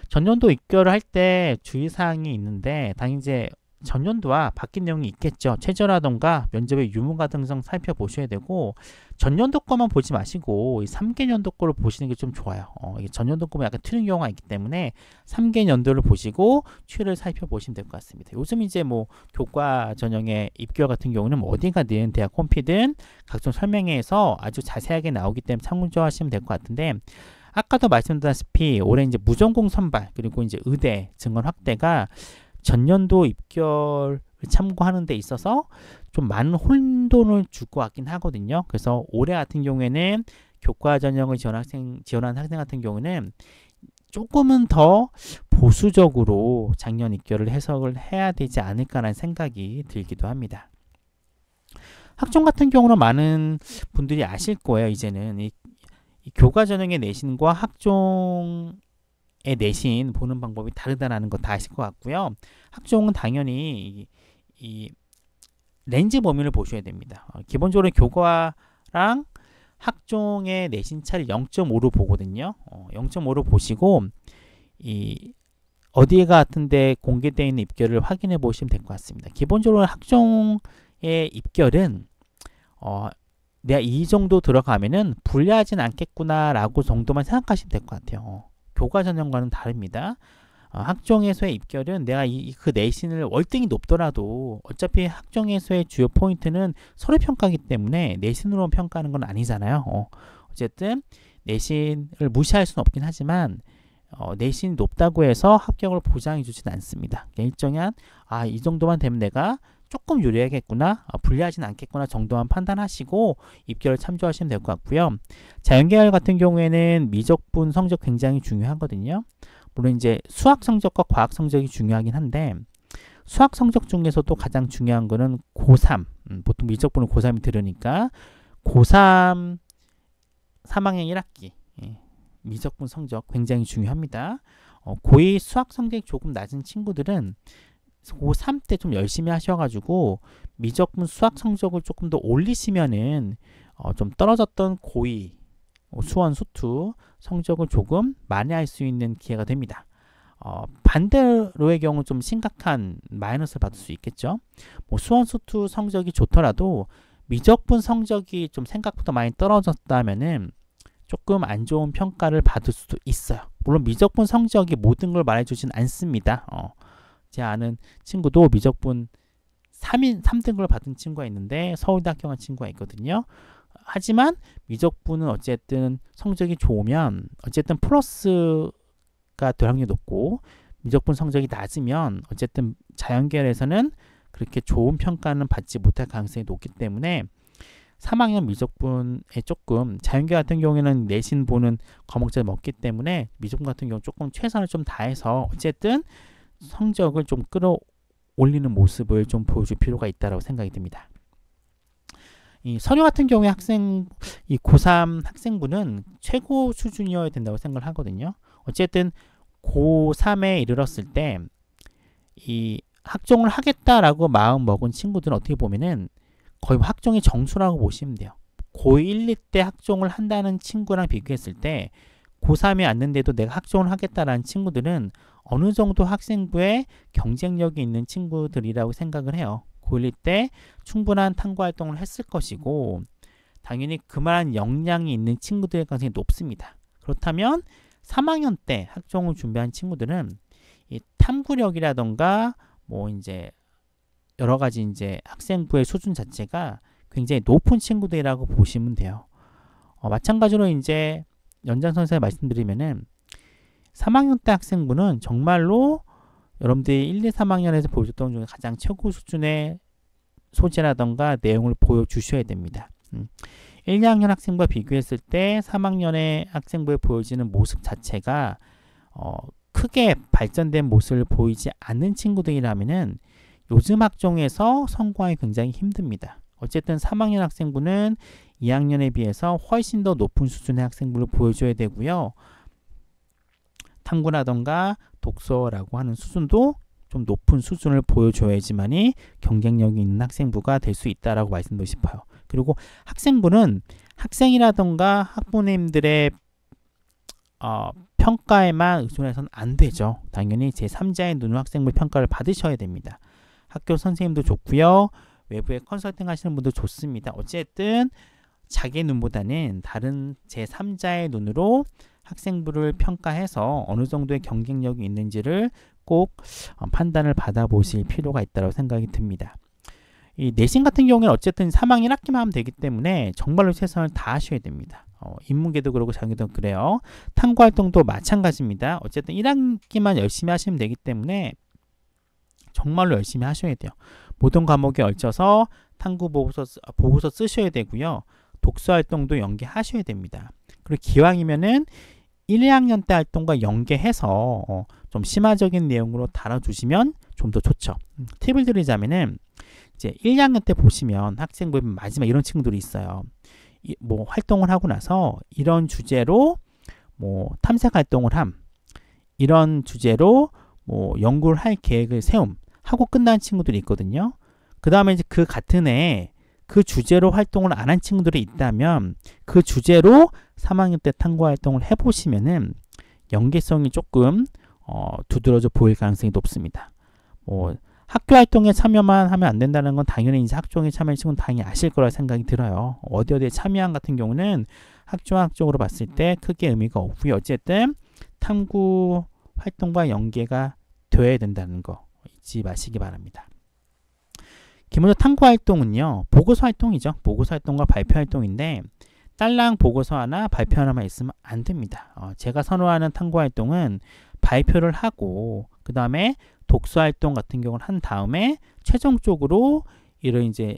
전년도 입결을 할 때 주의사항이 있는데 당연히 이제 전년도와 바뀐 내용이 있겠죠. 최저라던가 면접의 유무가 등성 살펴보셔야 되고 전년도 거만 보지 마시고 이 3개년도 거를 보시는 게 좀 좋아요. 어, 전년도 거면 약간 틀린 경우가 있기 때문에 3개년도를 보시고 추이를 살펴보시면 될 것 같습니다. 요즘 이제 뭐 교과 전형의 입결 같은 경우는 뭐 어디가든 대학 홈피든 각종 설명회에서 아주 자세하게 나오기 때문에 참고하시면 될 것 같은데 아까도 말씀드렸다시피 올해 이제 무전공 선발 그리고 이제 의대 증원 확대가 전년도 입결을 참고하는 데 있어서 좀 많은 혼돈을 줄것 같긴 하거든요. 그래서 올해 같은 경우에는 교과 전형을 지원 학생, 지원한 학생 같은 경우는 에 조금은 더 보수적으로 작년 입결을 해석을 해야 되지 않을까라는 생각이 들기도 합니다. 학종 같은 경우는 많은 분들이 아실 거예요. 이제는 이, 이 교과 전형의 내신과 학종 내신 보는 방법이 다르다라는 거 다 아실 것 같고요. 학종은 당연히 이, 렌즈 범위를 보셔야 됩니다. 어, 기본적으로 교과랑 학종의 내신 차를 0.5로 보거든요. 0.5로 어, 보시고 이 어디에 같은데 공개되어 있는 입결을 확인해 보시면 될 것 같습니다. 기본적으로 학종의 입결은 어, 내가 이 정도 들어가면은 불리하진 않겠구나라고 정도만 생각하시면 될 것 같아요. 어, 교과 전형과는 다릅니다. 어, 학종에서의 입결은 내가 이, 그 내신을 월등히 높더라도 어차피 학종에서의 주요 포인트는 서류 평가기 때문에 내신으로 평가하는 건 아니잖아요. 어, 쨌든 내신을 무시할 수는 없긴 하지만 어, 내신이 높다고 해서 합격을 보장해 주진 않습니다. 일정한 아이 정도만 되면 내가 조금 유리하겠구나, 어, 불리하진 않겠구나 정도만 판단하시고 입결을 참조하시면 될 것 같고요. 자연계열 같은 경우에는 미적분 성적 굉장히 중요하거든요. 물론 이제 수학 성적과 과학 성적이 중요하긴 한데 수학 성적 중에서도 가장 중요한 거는 고3 음, 보통 미적분을 고3이 들으니까 고3 3학년 1학기 예, 미적분 성적 굉장히 중요합니다. 어, 고2 수학 성적이 조금 낮은 친구들은 고3 때 좀 열심히 하셔가지고 미적분 수학 성적을 조금 더 올리시면은 어, 좀 떨어졌던 고2, 어, 수원, 수투 성적을 조금 만회할 수 있는 기회가 됩니다. 어, 반대로의 경우 좀 심각한 마이너스를 받을 수 있겠죠. 뭐 수원, 수투 성적이 좋더라도 미적분 성적이 좀 생각보다 많이 떨어졌다면은 조금 안 좋은 평가를 받을 수도 있어요. 물론 미적분 성적이 모든 걸 말해주진 않습니다. 어, 제 아는 친구도 미적분 3인 3등급을 받은 친구가 있는데 서울대 학격한 친구가 있거든요. 하지만 미적분은 어쨌든 성적이 좋으면 어쨌든 플러스가 될 확률이 높고 미적분 성적이 낮으면 어쨌든 자연계열에서는 그렇게 좋은 평가는 받지 못할 가능성이 높기 때문에 3학년 미적분에 조금 자연계 같은 경우에는 내신 보는 과목제를 먹기 때문에 미적분 같은 경우 조금 최선을 좀 다해서 어쨌든 성적을 좀 끌어올리는 모습을 좀 보여줄 필요가 있다고 생각이 듭니다. 이 선유 같은 경우에 학생 이 고3 학생부는 최고 수준이어야 된다고 생각을 하거든요. 어쨌든 고3에 이르렀을 때이 학종을 하겠다라고 마음 먹은 친구들은 어떻게 보면은 거의 뭐 학종의 정수라고 보시면 돼요. 고1, 2때 학종을 한다는 친구랑 비교했을 때 고3에 왔는데도 내가 학종을 하겠다라는 친구들은 어느 정도 학생부에 경쟁력이 있는 친구들이라고 생각을 해요. 고1 때 충분한 탐구 활동을 했을 것이고 당연히 그만한 역량이 있는 친구들의 가능성이 높습니다. 그렇다면 3학년 때 학종을 준비한 친구들은 이 탐구력이라던가 뭐 이제 여러 가지 이제 학생부의 수준 자체가 굉장히 높은 친구들이라고 보시면 돼요. 어, 마찬가지로 이제 연장 선생님 말씀드리면은 3학년 때 학생부는 정말로 여러분들이 1, 2, 3학년에서 보여줬던 중에 가장 최고 수준의 소재라던가 내용을 보여주셔야 됩니다. 1, 음. 2학년 학생과 비교했을 때 3학년의 학생부에 보여지는 모습 자체가 어, 크게 발전된 모습을 보이지 않는 친구들이라면 요즘 학종에서 성공하기 굉장히 힘듭니다. 어쨌든 3학년 학생부는 2학년에 비해서 훨씬 더 높은 수준의 학생부를 보여줘야 되고요. 탐구라던가 독서라고 하는 수준도 좀 높은 수준을 보여줘야지만이 경쟁력이 있는 학생부가 될 수 있다라고 말씀드리고 싶어요. 그리고 학생부는 학생이라던가 학부모님들의 어, 평가에만 의존해서는 안 되죠. 당연히 제3자의 눈으로 학생부 평가를 받으셔야 됩니다. 학교 선생님도 좋고요. 외부에 컨설팅 하시는 분도 좋습니다. 어쨌든 자기 눈보다는 다른 제3자의 눈으로 학생부를 평가해서 어느 정도의 경쟁력이 있는지를 꼭 어, 판단을 받아보실 필요가 있다고 생각이 듭니다. 이 내신 같은 경우에는 어쨌든 3학년 학기만 하면 되기 때문에 정말로 최선을 다하셔야 됩니다. 어, 인문계도 그러고 자기도 그래요. 탐구활동도 마찬가지입니다. 어쨌든 1학기만 열심히 하시면 되기 때문에 정말로 열심히 하셔야 돼요. 모든 과목에 얼쳐서 탐구 보고서, 어, 보고서 쓰셔야 되고요. 독서활동도 연계하셔야 됩니다. 그리고 기왕이면은 1, 2학년 때 활동과 연계해서 어, 좀 심화적인 내용으로 다뤄주시면 좀 더 좋죠. 음, 팁을 드리자면은 이제 1, 2학년 때 보시면 학생부 마지막 이런 친구들이 있어요. 이, 뭐 활동을 하고 나서 이런 주제로 뭐 탐색 활동을 함, 이런 주제로 뭐 연구를 할 계획을 세움 하고 끝난 친구들이 있거든요. 그 다음에 이제 그 같은 해그 주제로 활동을 안 한 친구들이 있다면 그 주제로 3학년 때 탐구 활동을 해보시면은 연계성이 조금 어, 두드러져 보일 가능성이 높습니다. 뭐 학교 활동에 참여만 하면 안 된다는 건 당연히 이제 학종에 참여한 친구 당연히 아실 거라 생각이 들어요. 어디 어디에 참여한 같은 경우는 학종 학종으로 봤을 때 크게 의미가 없고요. 어쨌든 탐구 활동과 연계가 되야 된다는 거 잊지 마시기 바랍니다. 기본적 탐구 활동은요. 보고서 활동이죠. 보고서 활동과 발표 활동인데 딸랑 보고서 하나 발표 하나만 있으면 안 됩니다. 어, 제가 선호하는 탐구 활동은 발표를 하고 그 다음에 독서 활동 같은 경우는한 다음에 최종적으로 이런 이제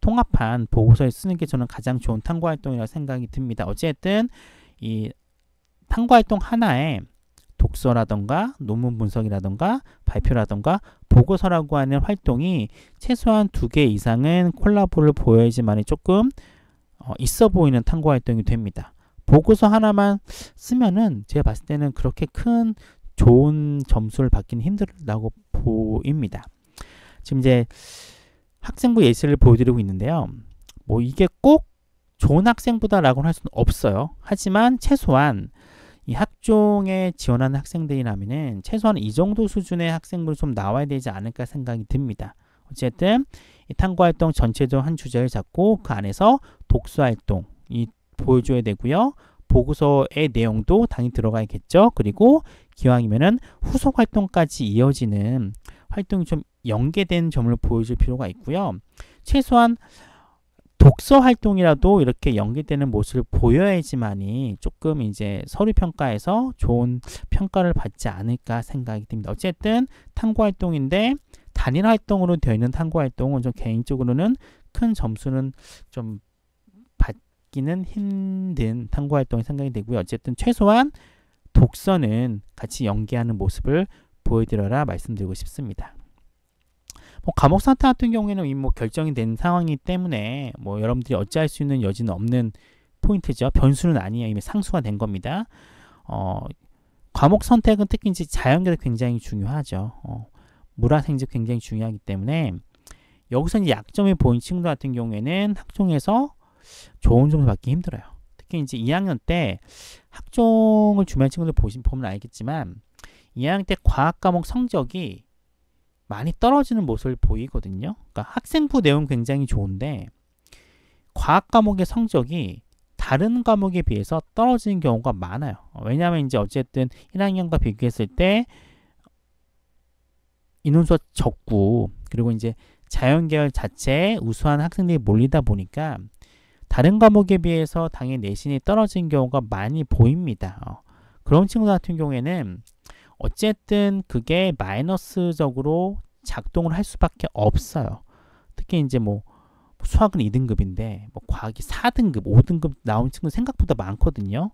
통합한 보고서에 쓰는 게 저는 가장 좋은 탐구 활동이라고 생각이 듭니다. 어쨌든 이 탐구 활동 하나에 독서라던가 논문 분석이라던가 발표라던가 보고서라고 하는 활동이 최소한 두 개 이상은 콜라보를 보여야지만이 조금 어, 있어 보이는 탐구 활동이 됩니다. 보고서 하나만 쓰면은 제가 봤을 때는 그렇게 큰 좋은 점수를 받기 힘들다고 보입니다. 지금 이제 학생부 예시를 보여드리고 있는데요. 뭐 이게 꼭 좋은 학생보다라고할 수는 없어요. 하지만 최소한 이 학종에 지원하는 학생들이라면 최소한 이 정도 수준의 학생으로좀 나와야 되지 않을까 생각이 듭니다. 어쨌든 이 탐구활동 전체적으로 한 주제를 잡고 그 안에서 독서활동 이 보여줘야 되고요. 보고서의 내용도 당연히 들어가야겠죠. 그리고 기왕이면 후속 활동까지 이어지는 활동이 좀 연계된 점을 보여줄 필요가 있고요. 최소한 독서 활동이라도 이렇게 연계되는 모습을 보여야지만이 조금 이제 서류 평가에서 좋은 평가를 받지 않을까 생각이 듭니다. 어쨌든 탐구 활동인데 단일 활동으로 되어 있는 탐구 활동은 좀 개인적으로는 큰 점수는 좀 받기는 힘든 탐구 활동이 생각이 되고요. 어쨌든 최소한 독서는 같이 연계하는 모습을 보여드려라 말씀드리고 싶습니다. 뭐 감옥 사태 같은 경우에는 이미 뭐 결정이 된 상황이기 때문에 뭐 여러분들이 어찌할 수 있는 여지는 없는 포인트죠. 변수는 아니에요. 이미 상수가 된 겁니다. 어, 과목 선택은 특히 이제 자연계도 굉장히 중요하죠. 어, 물화생집 굉장히 중요하기 때문에 여기서 이제 약점이 보인 친구들 같은 경우에는 학종에서 좋은 점수 받기 힘들어요. 특히 이제 2학년 때 학종을 준비한 친구들 보신 보면 알겠지만 2학년 때 과학 과목 성적이 많이 떨어지는 모습을 보이거든요. 그러니까 학생부 내용 굉장히 좋은데 과학 과목의 성적이 다른 과목에 비해서 떨어지는 경우가 많아요. 왜냐하면 이제 어쨌든 1학년과 비교했을 때 인원수가 적고 그리고 이제 자연계열 자체에 우수한 학생들이 몰리다 보니까 다른 과목에 비해서 당연히 내신이 떨어진 경우가 많이 보입니다. 어. 그런 친구들 같은 경우에는 어쨌든 그게 마이너스적으로 작동을 할 수밖에 없어요. 특히 이제 뭐, 뭐 수학은 2등급인데 뭐 과학이 4등급, 5등급 나온 친구 생각보다 많거든요.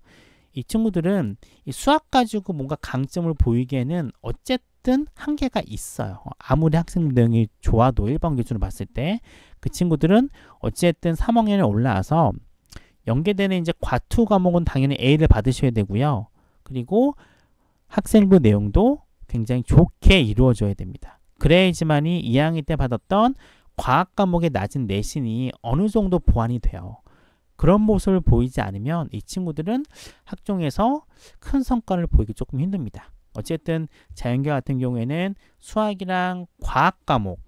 이 친구들은 이 수학 가지고 뭔가 강점을 보이기에는 어쨌든 한계가 있어요. 어, 아무리 학생 능이 좋아도 일반 기준으로 봤을 때 그 친구들은 어쨌든 3학년에 올라와서 연계되는 이제 과투 과목은 당연히 A를 받으셔야 되고요. 그리고 학생부 내용도 굉장히 좋게 이루어져야 됩니다. 그래야지만이 2학년 때 받았던 과학 과목의 낮은 내신이 어느 정도 보완이 돼요. 그런 모습을 보이지 않으면 이 친구들은 학종에서 큰 성과를 보이기 조금 힘듭니다. 어쨌든 자연계 같은 경우에는 수학이랑 과학 과목이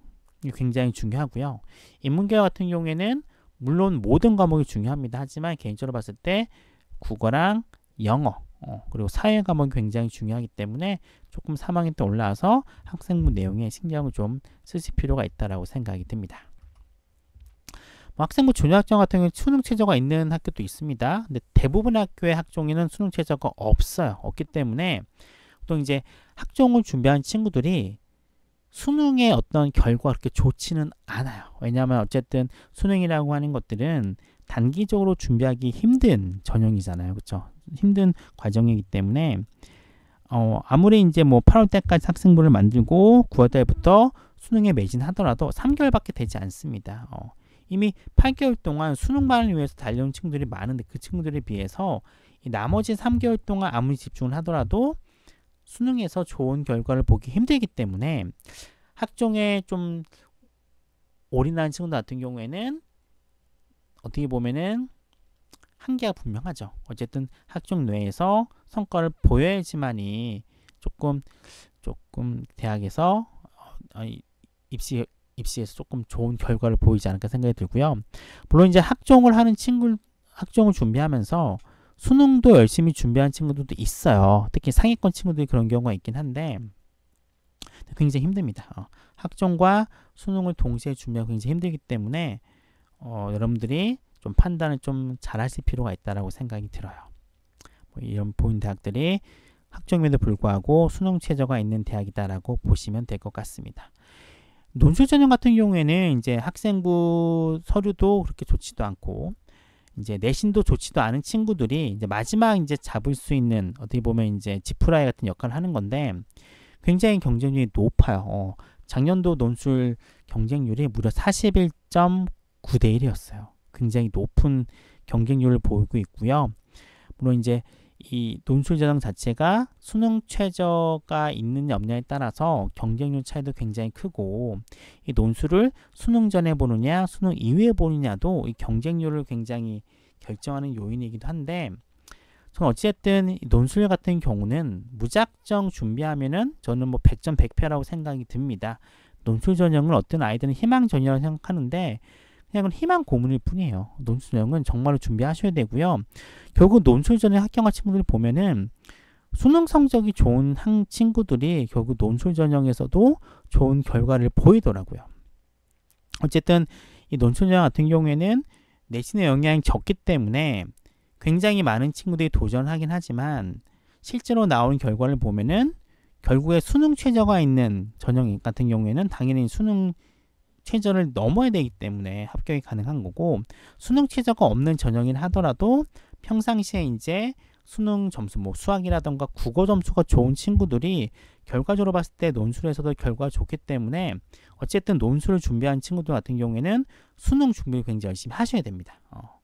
굉장히 중요하고요. 인문계 같은 경우에는 물론 모든 과목이 중요합니다. 하지만 개인적으로 봤을 때 국어랑 영어 어, 그리고 사회 과목이 굉장히 중요하기 때문에 조금 3학년 때 올라와서 학생부 내용에 신경을 좀 쓰실 필요가 있다라고 생각이 듭니다. 뭐 학생부 준학종 같은 경우는 수능 최저가 있는 학교도 있습니다. 근데 대부분 학교의 학종에는 수능 최저가 없어요. 없기 때문에 보통 이제 학종을 준비한 친구들이 수능의 어떤 결과가 그렇게 좋지는 않아요. 왜냐하면 어쨌든 수능이라고 하는 것들은 단기적으로 준비하기 힘든 전형이잖아요. 그렇죠? 힘든 과정이기 때문에 어, 아무리 이제 뭐 8월 때까지 학생부를 만들고 9월 달부터 수능에 매진하더라도 3개월밖에 되지 않습니다. 어, 이미 8개월 동안 수능반을 위해서 달려온 친구들이 많은데 그 친구들에 비해서 나머지 3개월 동안 아무리 집중을 하더라도 수능에서 좋은 결과를 보기 힘들기 때문에 학종에 좀 올인한 친구들 같은 경우에는 어떻게 보면은 한계가 분명하죠. 어쨌든 학종 내에서 성과를 보여야지만이 조금 조금 대학에서 어, 입시 입시에서 조금 좋은 결과를 보이지 않을까 생각이 들고요. 물론 이제 학종을 하는 친구 학종을 준비하면서 수능도 열심히 준비한 친구들도 있어요. 특히 상위권 친구들이 그런 경우가 있긴 한데 굉장히 힘듭니다. 어, 학종과 수능을 동시에 준비하기 굉장히 힘들기 때문에 어, 여러분들이 좀 판단을 좀 잘하실 필요가 있다라고 생각이 들어요. 뭐 이런 보인 대학들이 학종에도 불구하고 수능 최저가 있는 대학이다라고 보시면 될 것 같습니다. 논술 전형 같은 경우에는 이제 학생부 서류도 그렇게 좋지도 않고 이제 내신도 좋지도 않은 친구들이 이제 마지막 이제 잡을 수 있는 어떻게 보면 이제 지프라이 같은 역할을 하는 건데 굉장히 경쟁률이 높아요. 어, 작년도 논술 경쟁률이 무려 41.9대 1이었어요. 굉장히 높은 경쟁률을 보이고 있고요. 물론 이제 이 논술 전형 자체가 수능 최저가 있느냐 없냐에 따라서 경쟁률 차이도 굉장히 크고 이 논술을 수능 전에 보느냐 수능 이후에 보느냐도 이 경쟁률을 굉장히 결정하는 요인이기도 한데 저는 어찌됐든 논술 같은 경우는 무작정 준비하면은 저는 뭐 100점 100패라고 생각이 듭니다. 논술 전형을 어떤 아이들은 희망 전형이라고 생각하는데 그냥 희망 고문일 뿐이에요. 논술형은 정말로 준비하셔야 되고요. 결국 논술 전에 합격한 친구들 보면은 수능 성적이 좋은 한 친구들이 결국 논술 전형에서도 좋은 결과를 보이더라고요. 어쨌든 이 논술 전형 같은 경우에는 내신의 영향이 적기 때문에 굉장히 많은 친구들이 도전하긴 하지만 실제로 나온 결과를 보면은 결국에 수능 최저가 있는 전형 같은 경우에는 당연히 수능 최저를 넘어야 되기 때문에 합격이 가능한 거고 수능 최저가 없는 전형인 하더라도 평상시에 이제 수능 점수 뭐 수학이라던가 국어 점수가 좋은 친구들이 결과적으로 봤을 때 논술에서도 결과가 좋기 때문에 어쨌든 논술을 준비한 친구들 같은 경우에는 수능 준비를 굉장히 열심히 하셔야 됩니다. 어.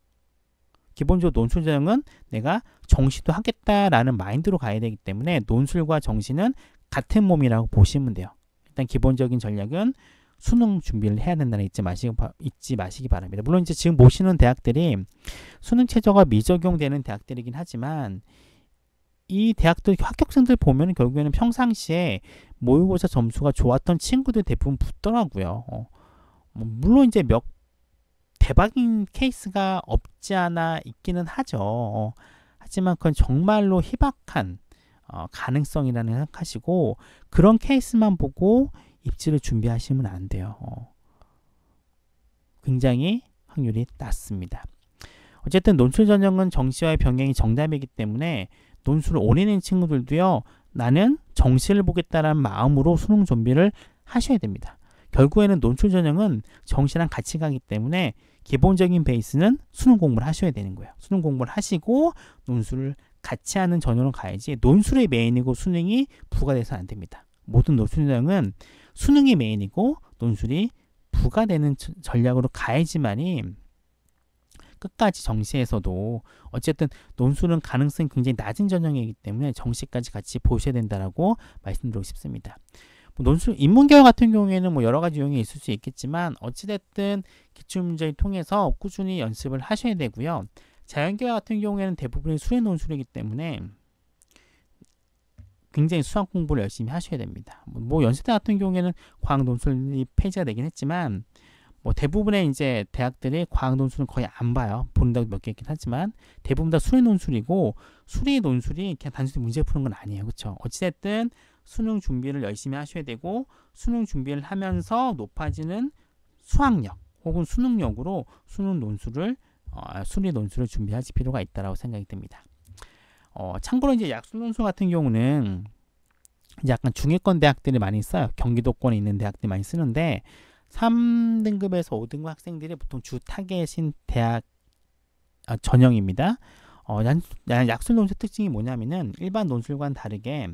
기본적으로 논술 전형은 내가 정시도 하겠다라는 마인드로 가야 되기 때문에 논술과 정시는 같은 몸이라고 보시면 돼요. 일단 기본적인 전략은 수능 준비를 해야 된다는 잊지 마시기, 잊지 마시기 바랍니다. 물론 이제 지금 보시는 대학들이 수능 최저가 미적용되는 대학들이긴 하지만 이 대학들 합격생들 보면 결국에는 평상시에 모의고사 점수가 좋았던 친구들 대부분 붙더라고요. 어, 뭐 물론 이제 몇 대박인 케이스가 없지 않아 있기는 하죠. 어, 하지만 그건 정말로 희박한 어, 가능성이라는 생각하시고 그런 케이스만 보고 입지를 준비하시면 안 돼요. 어. 굉장히 확률이 낮습니다. 어쨌든 논술 전형은 정시와의 병행이 정답이기 때문에 논술을 오래낸 친구들도요. 나는 정시를 보겠다는 마음으로 수능 준비를 하셔야 됩니다. 결국에는 논술 전형은 정시랑 같이 가기 때문에 기본적인 베이스는 수능 공부를 하셔야 되는 거예요. 수능 공부를 하시고 논술을 같이 하는 전형으로 가야지 논술의 메인이고 수능이 부과돼서 안 됩니다. 모든 논술 전형은 수능이 메인이고 논술이 부가되는 전략으로 가야지만이 끝까지 정시에서도 어쨌든 논술은 가능성이 굉장히 낮은 전형이기 때문에 정시까지 같이 보셔야 된다라고 말씀드리고 싶습니다. 뭐 논술 인문계열 같은 경우에는 뭐 여러 가지 유형이 있을 수 있겠지만 어찌됐든 기출문제를 통해서 꾸준히 연습을 하셔야 되고요. 자연계열 같은 경우에는 대부분이 수련 논술이기 때문에 굉장히 수학 공부를 열심히 하셔야 됩니다. 뭐, 뭐 연세대 같은 경우에는 과학 논술이 폐지가 되긴 했지만 뭐 대부분의 이제 대학들이 과학 논술은 거의 안 봐요. 본다고 몇 개 있긴 하지만 대부분 다 수리 논술이고 수리 논술이 그냥 단순히 문제 푸는 건 아니에요. 그렇죠? 어찌됐든 수능 준비를 열심히 하셔야 되고 수능 준비를 하면서 높아지는 수학력 혹은 수능력으로 수능 논술을 어, 수리 논술을 준비하실 필요가 있다라고 생각이 듭니다. 어, 참고로 이제 약술논술 같은 경우는 약간 중위권 대학들이 많이 써요. 경기도권에 있는 대학들이 많이 쓰는데 3등급에서 5등급 학생들이 보통 주 타겟인 대학 아, 전형입니다. 어, 약술 논술 특징이 뭐냐면은 일반 논술과는 다르게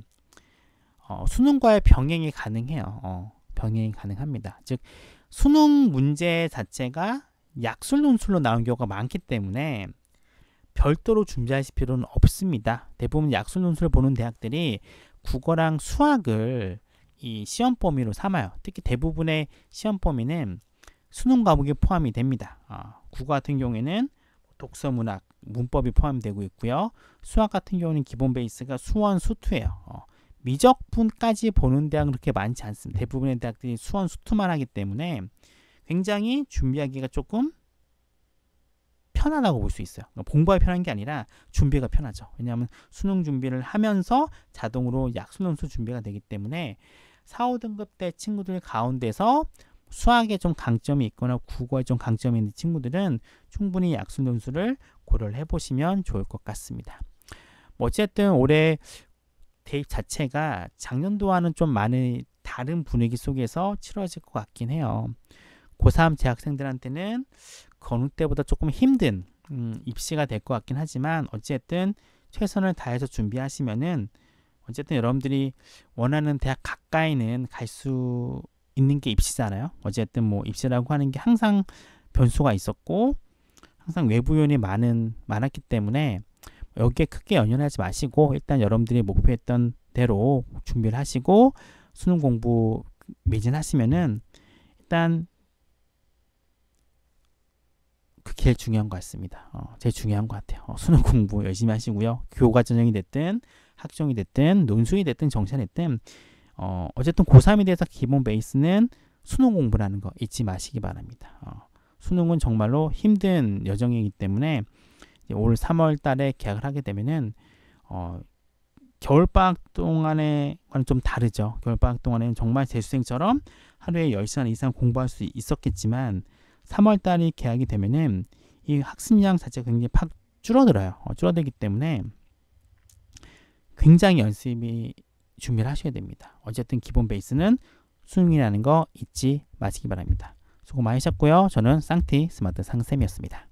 어, 수능과의 병행이 가능해요. 어, 병행이 가능합니다. 즉 수능 문제 자체가 약술 논술로 나온 경우가 많기 때문에 별도로 준비하실 필요는 없습니다. 대부분 약술 논술을 보는 대학들이 국어랑 수학을 이 시험 범위로 삼아요. 특히 대부분의 시험 범위는 수능 과목이 포함이 됩니다. 어, 국어 같은 경우에는 독서 문학, 문법이 포함되고 있고요. 수학 같은 경우는 기본 베이스가 수원, 수투예요. 어, 미적분까지 보는 대학 은 그렇게 많지 않습니다. 대부분의 대학들이 수원, 수투만 하기 때문에 굉장히 준비하기가 조금 편하다고 볼 수 있어요. 그러니까 공부가 편한 게 아니라 준비가 편하죠. 왜냐하면 수능 준비를 하면서 자동으로 약수능수 준비가 되기 때문에 4, 5등급 때 친구들 가운데서 수학에 좀 강점이 있거나 국어에 좀 강점이 있는 친구들은 충분히 약수능수를 고려를 해보시면 좋을 것 같습니다. 뭐 어쨌든 올해 대입 자체가 작년도와는 좀 많이 다른 분위기 속에서 치러질 것 같긴 해요. 고3 재학생들한테는 어느 때보다 조금 힘든 음, 입시가 될 것 같긴 하지만 어쨌든 최선을 다해서 준비하시면은 어쨌든 여러분들이 원하는 대학 가까이는 갈 수 있는 게 입시잖아요. 어쨌든 뭐 입시라고 하는 게 항상 변수가 있었고 항상 외부 요인이 많은 많았기 때문에 여기에 크게 연연하지 마시고 일단 여러분들이 목표했던 대로 준비를 하시고 수능 공부 매진하시면은 일단 그게 중요한 것 같습니다. 어, 제일 중요한 것 같아요. 어, 수능 공부 열심히 하시고요. 교과 전형이 됐든 학종이 됐든 논술이 됐든 정시이 됐든 어, 어쨌든 고3이 돼서 기본 베이스는 수능 공부라는 거 잊지 마시기 바랍니다. 어, 수능은 정말로 힘든 여정이기 때문에 올 3월 달에 계약을 하게 되면은 어, 겨울방학 동안에는 좀 다르죠. 겨울방학 동안에는 정말 재수생처럼 하루에 10시간 이상 공부할 수 있었겠지만 3월 달이 계약이 되면은 이 학습량 자체가 굉장히 팍 줄어들어요. 어, 줄어들기 때문에 굉장히 연습이 준비를 하셔야 됩니다. 어쨌든 기본 베이스는 수능이라는 거 잊지 마시기 바랍니다. 수고 많으셨고요. 저는 쌍티 스마트 상쌤이었습니다.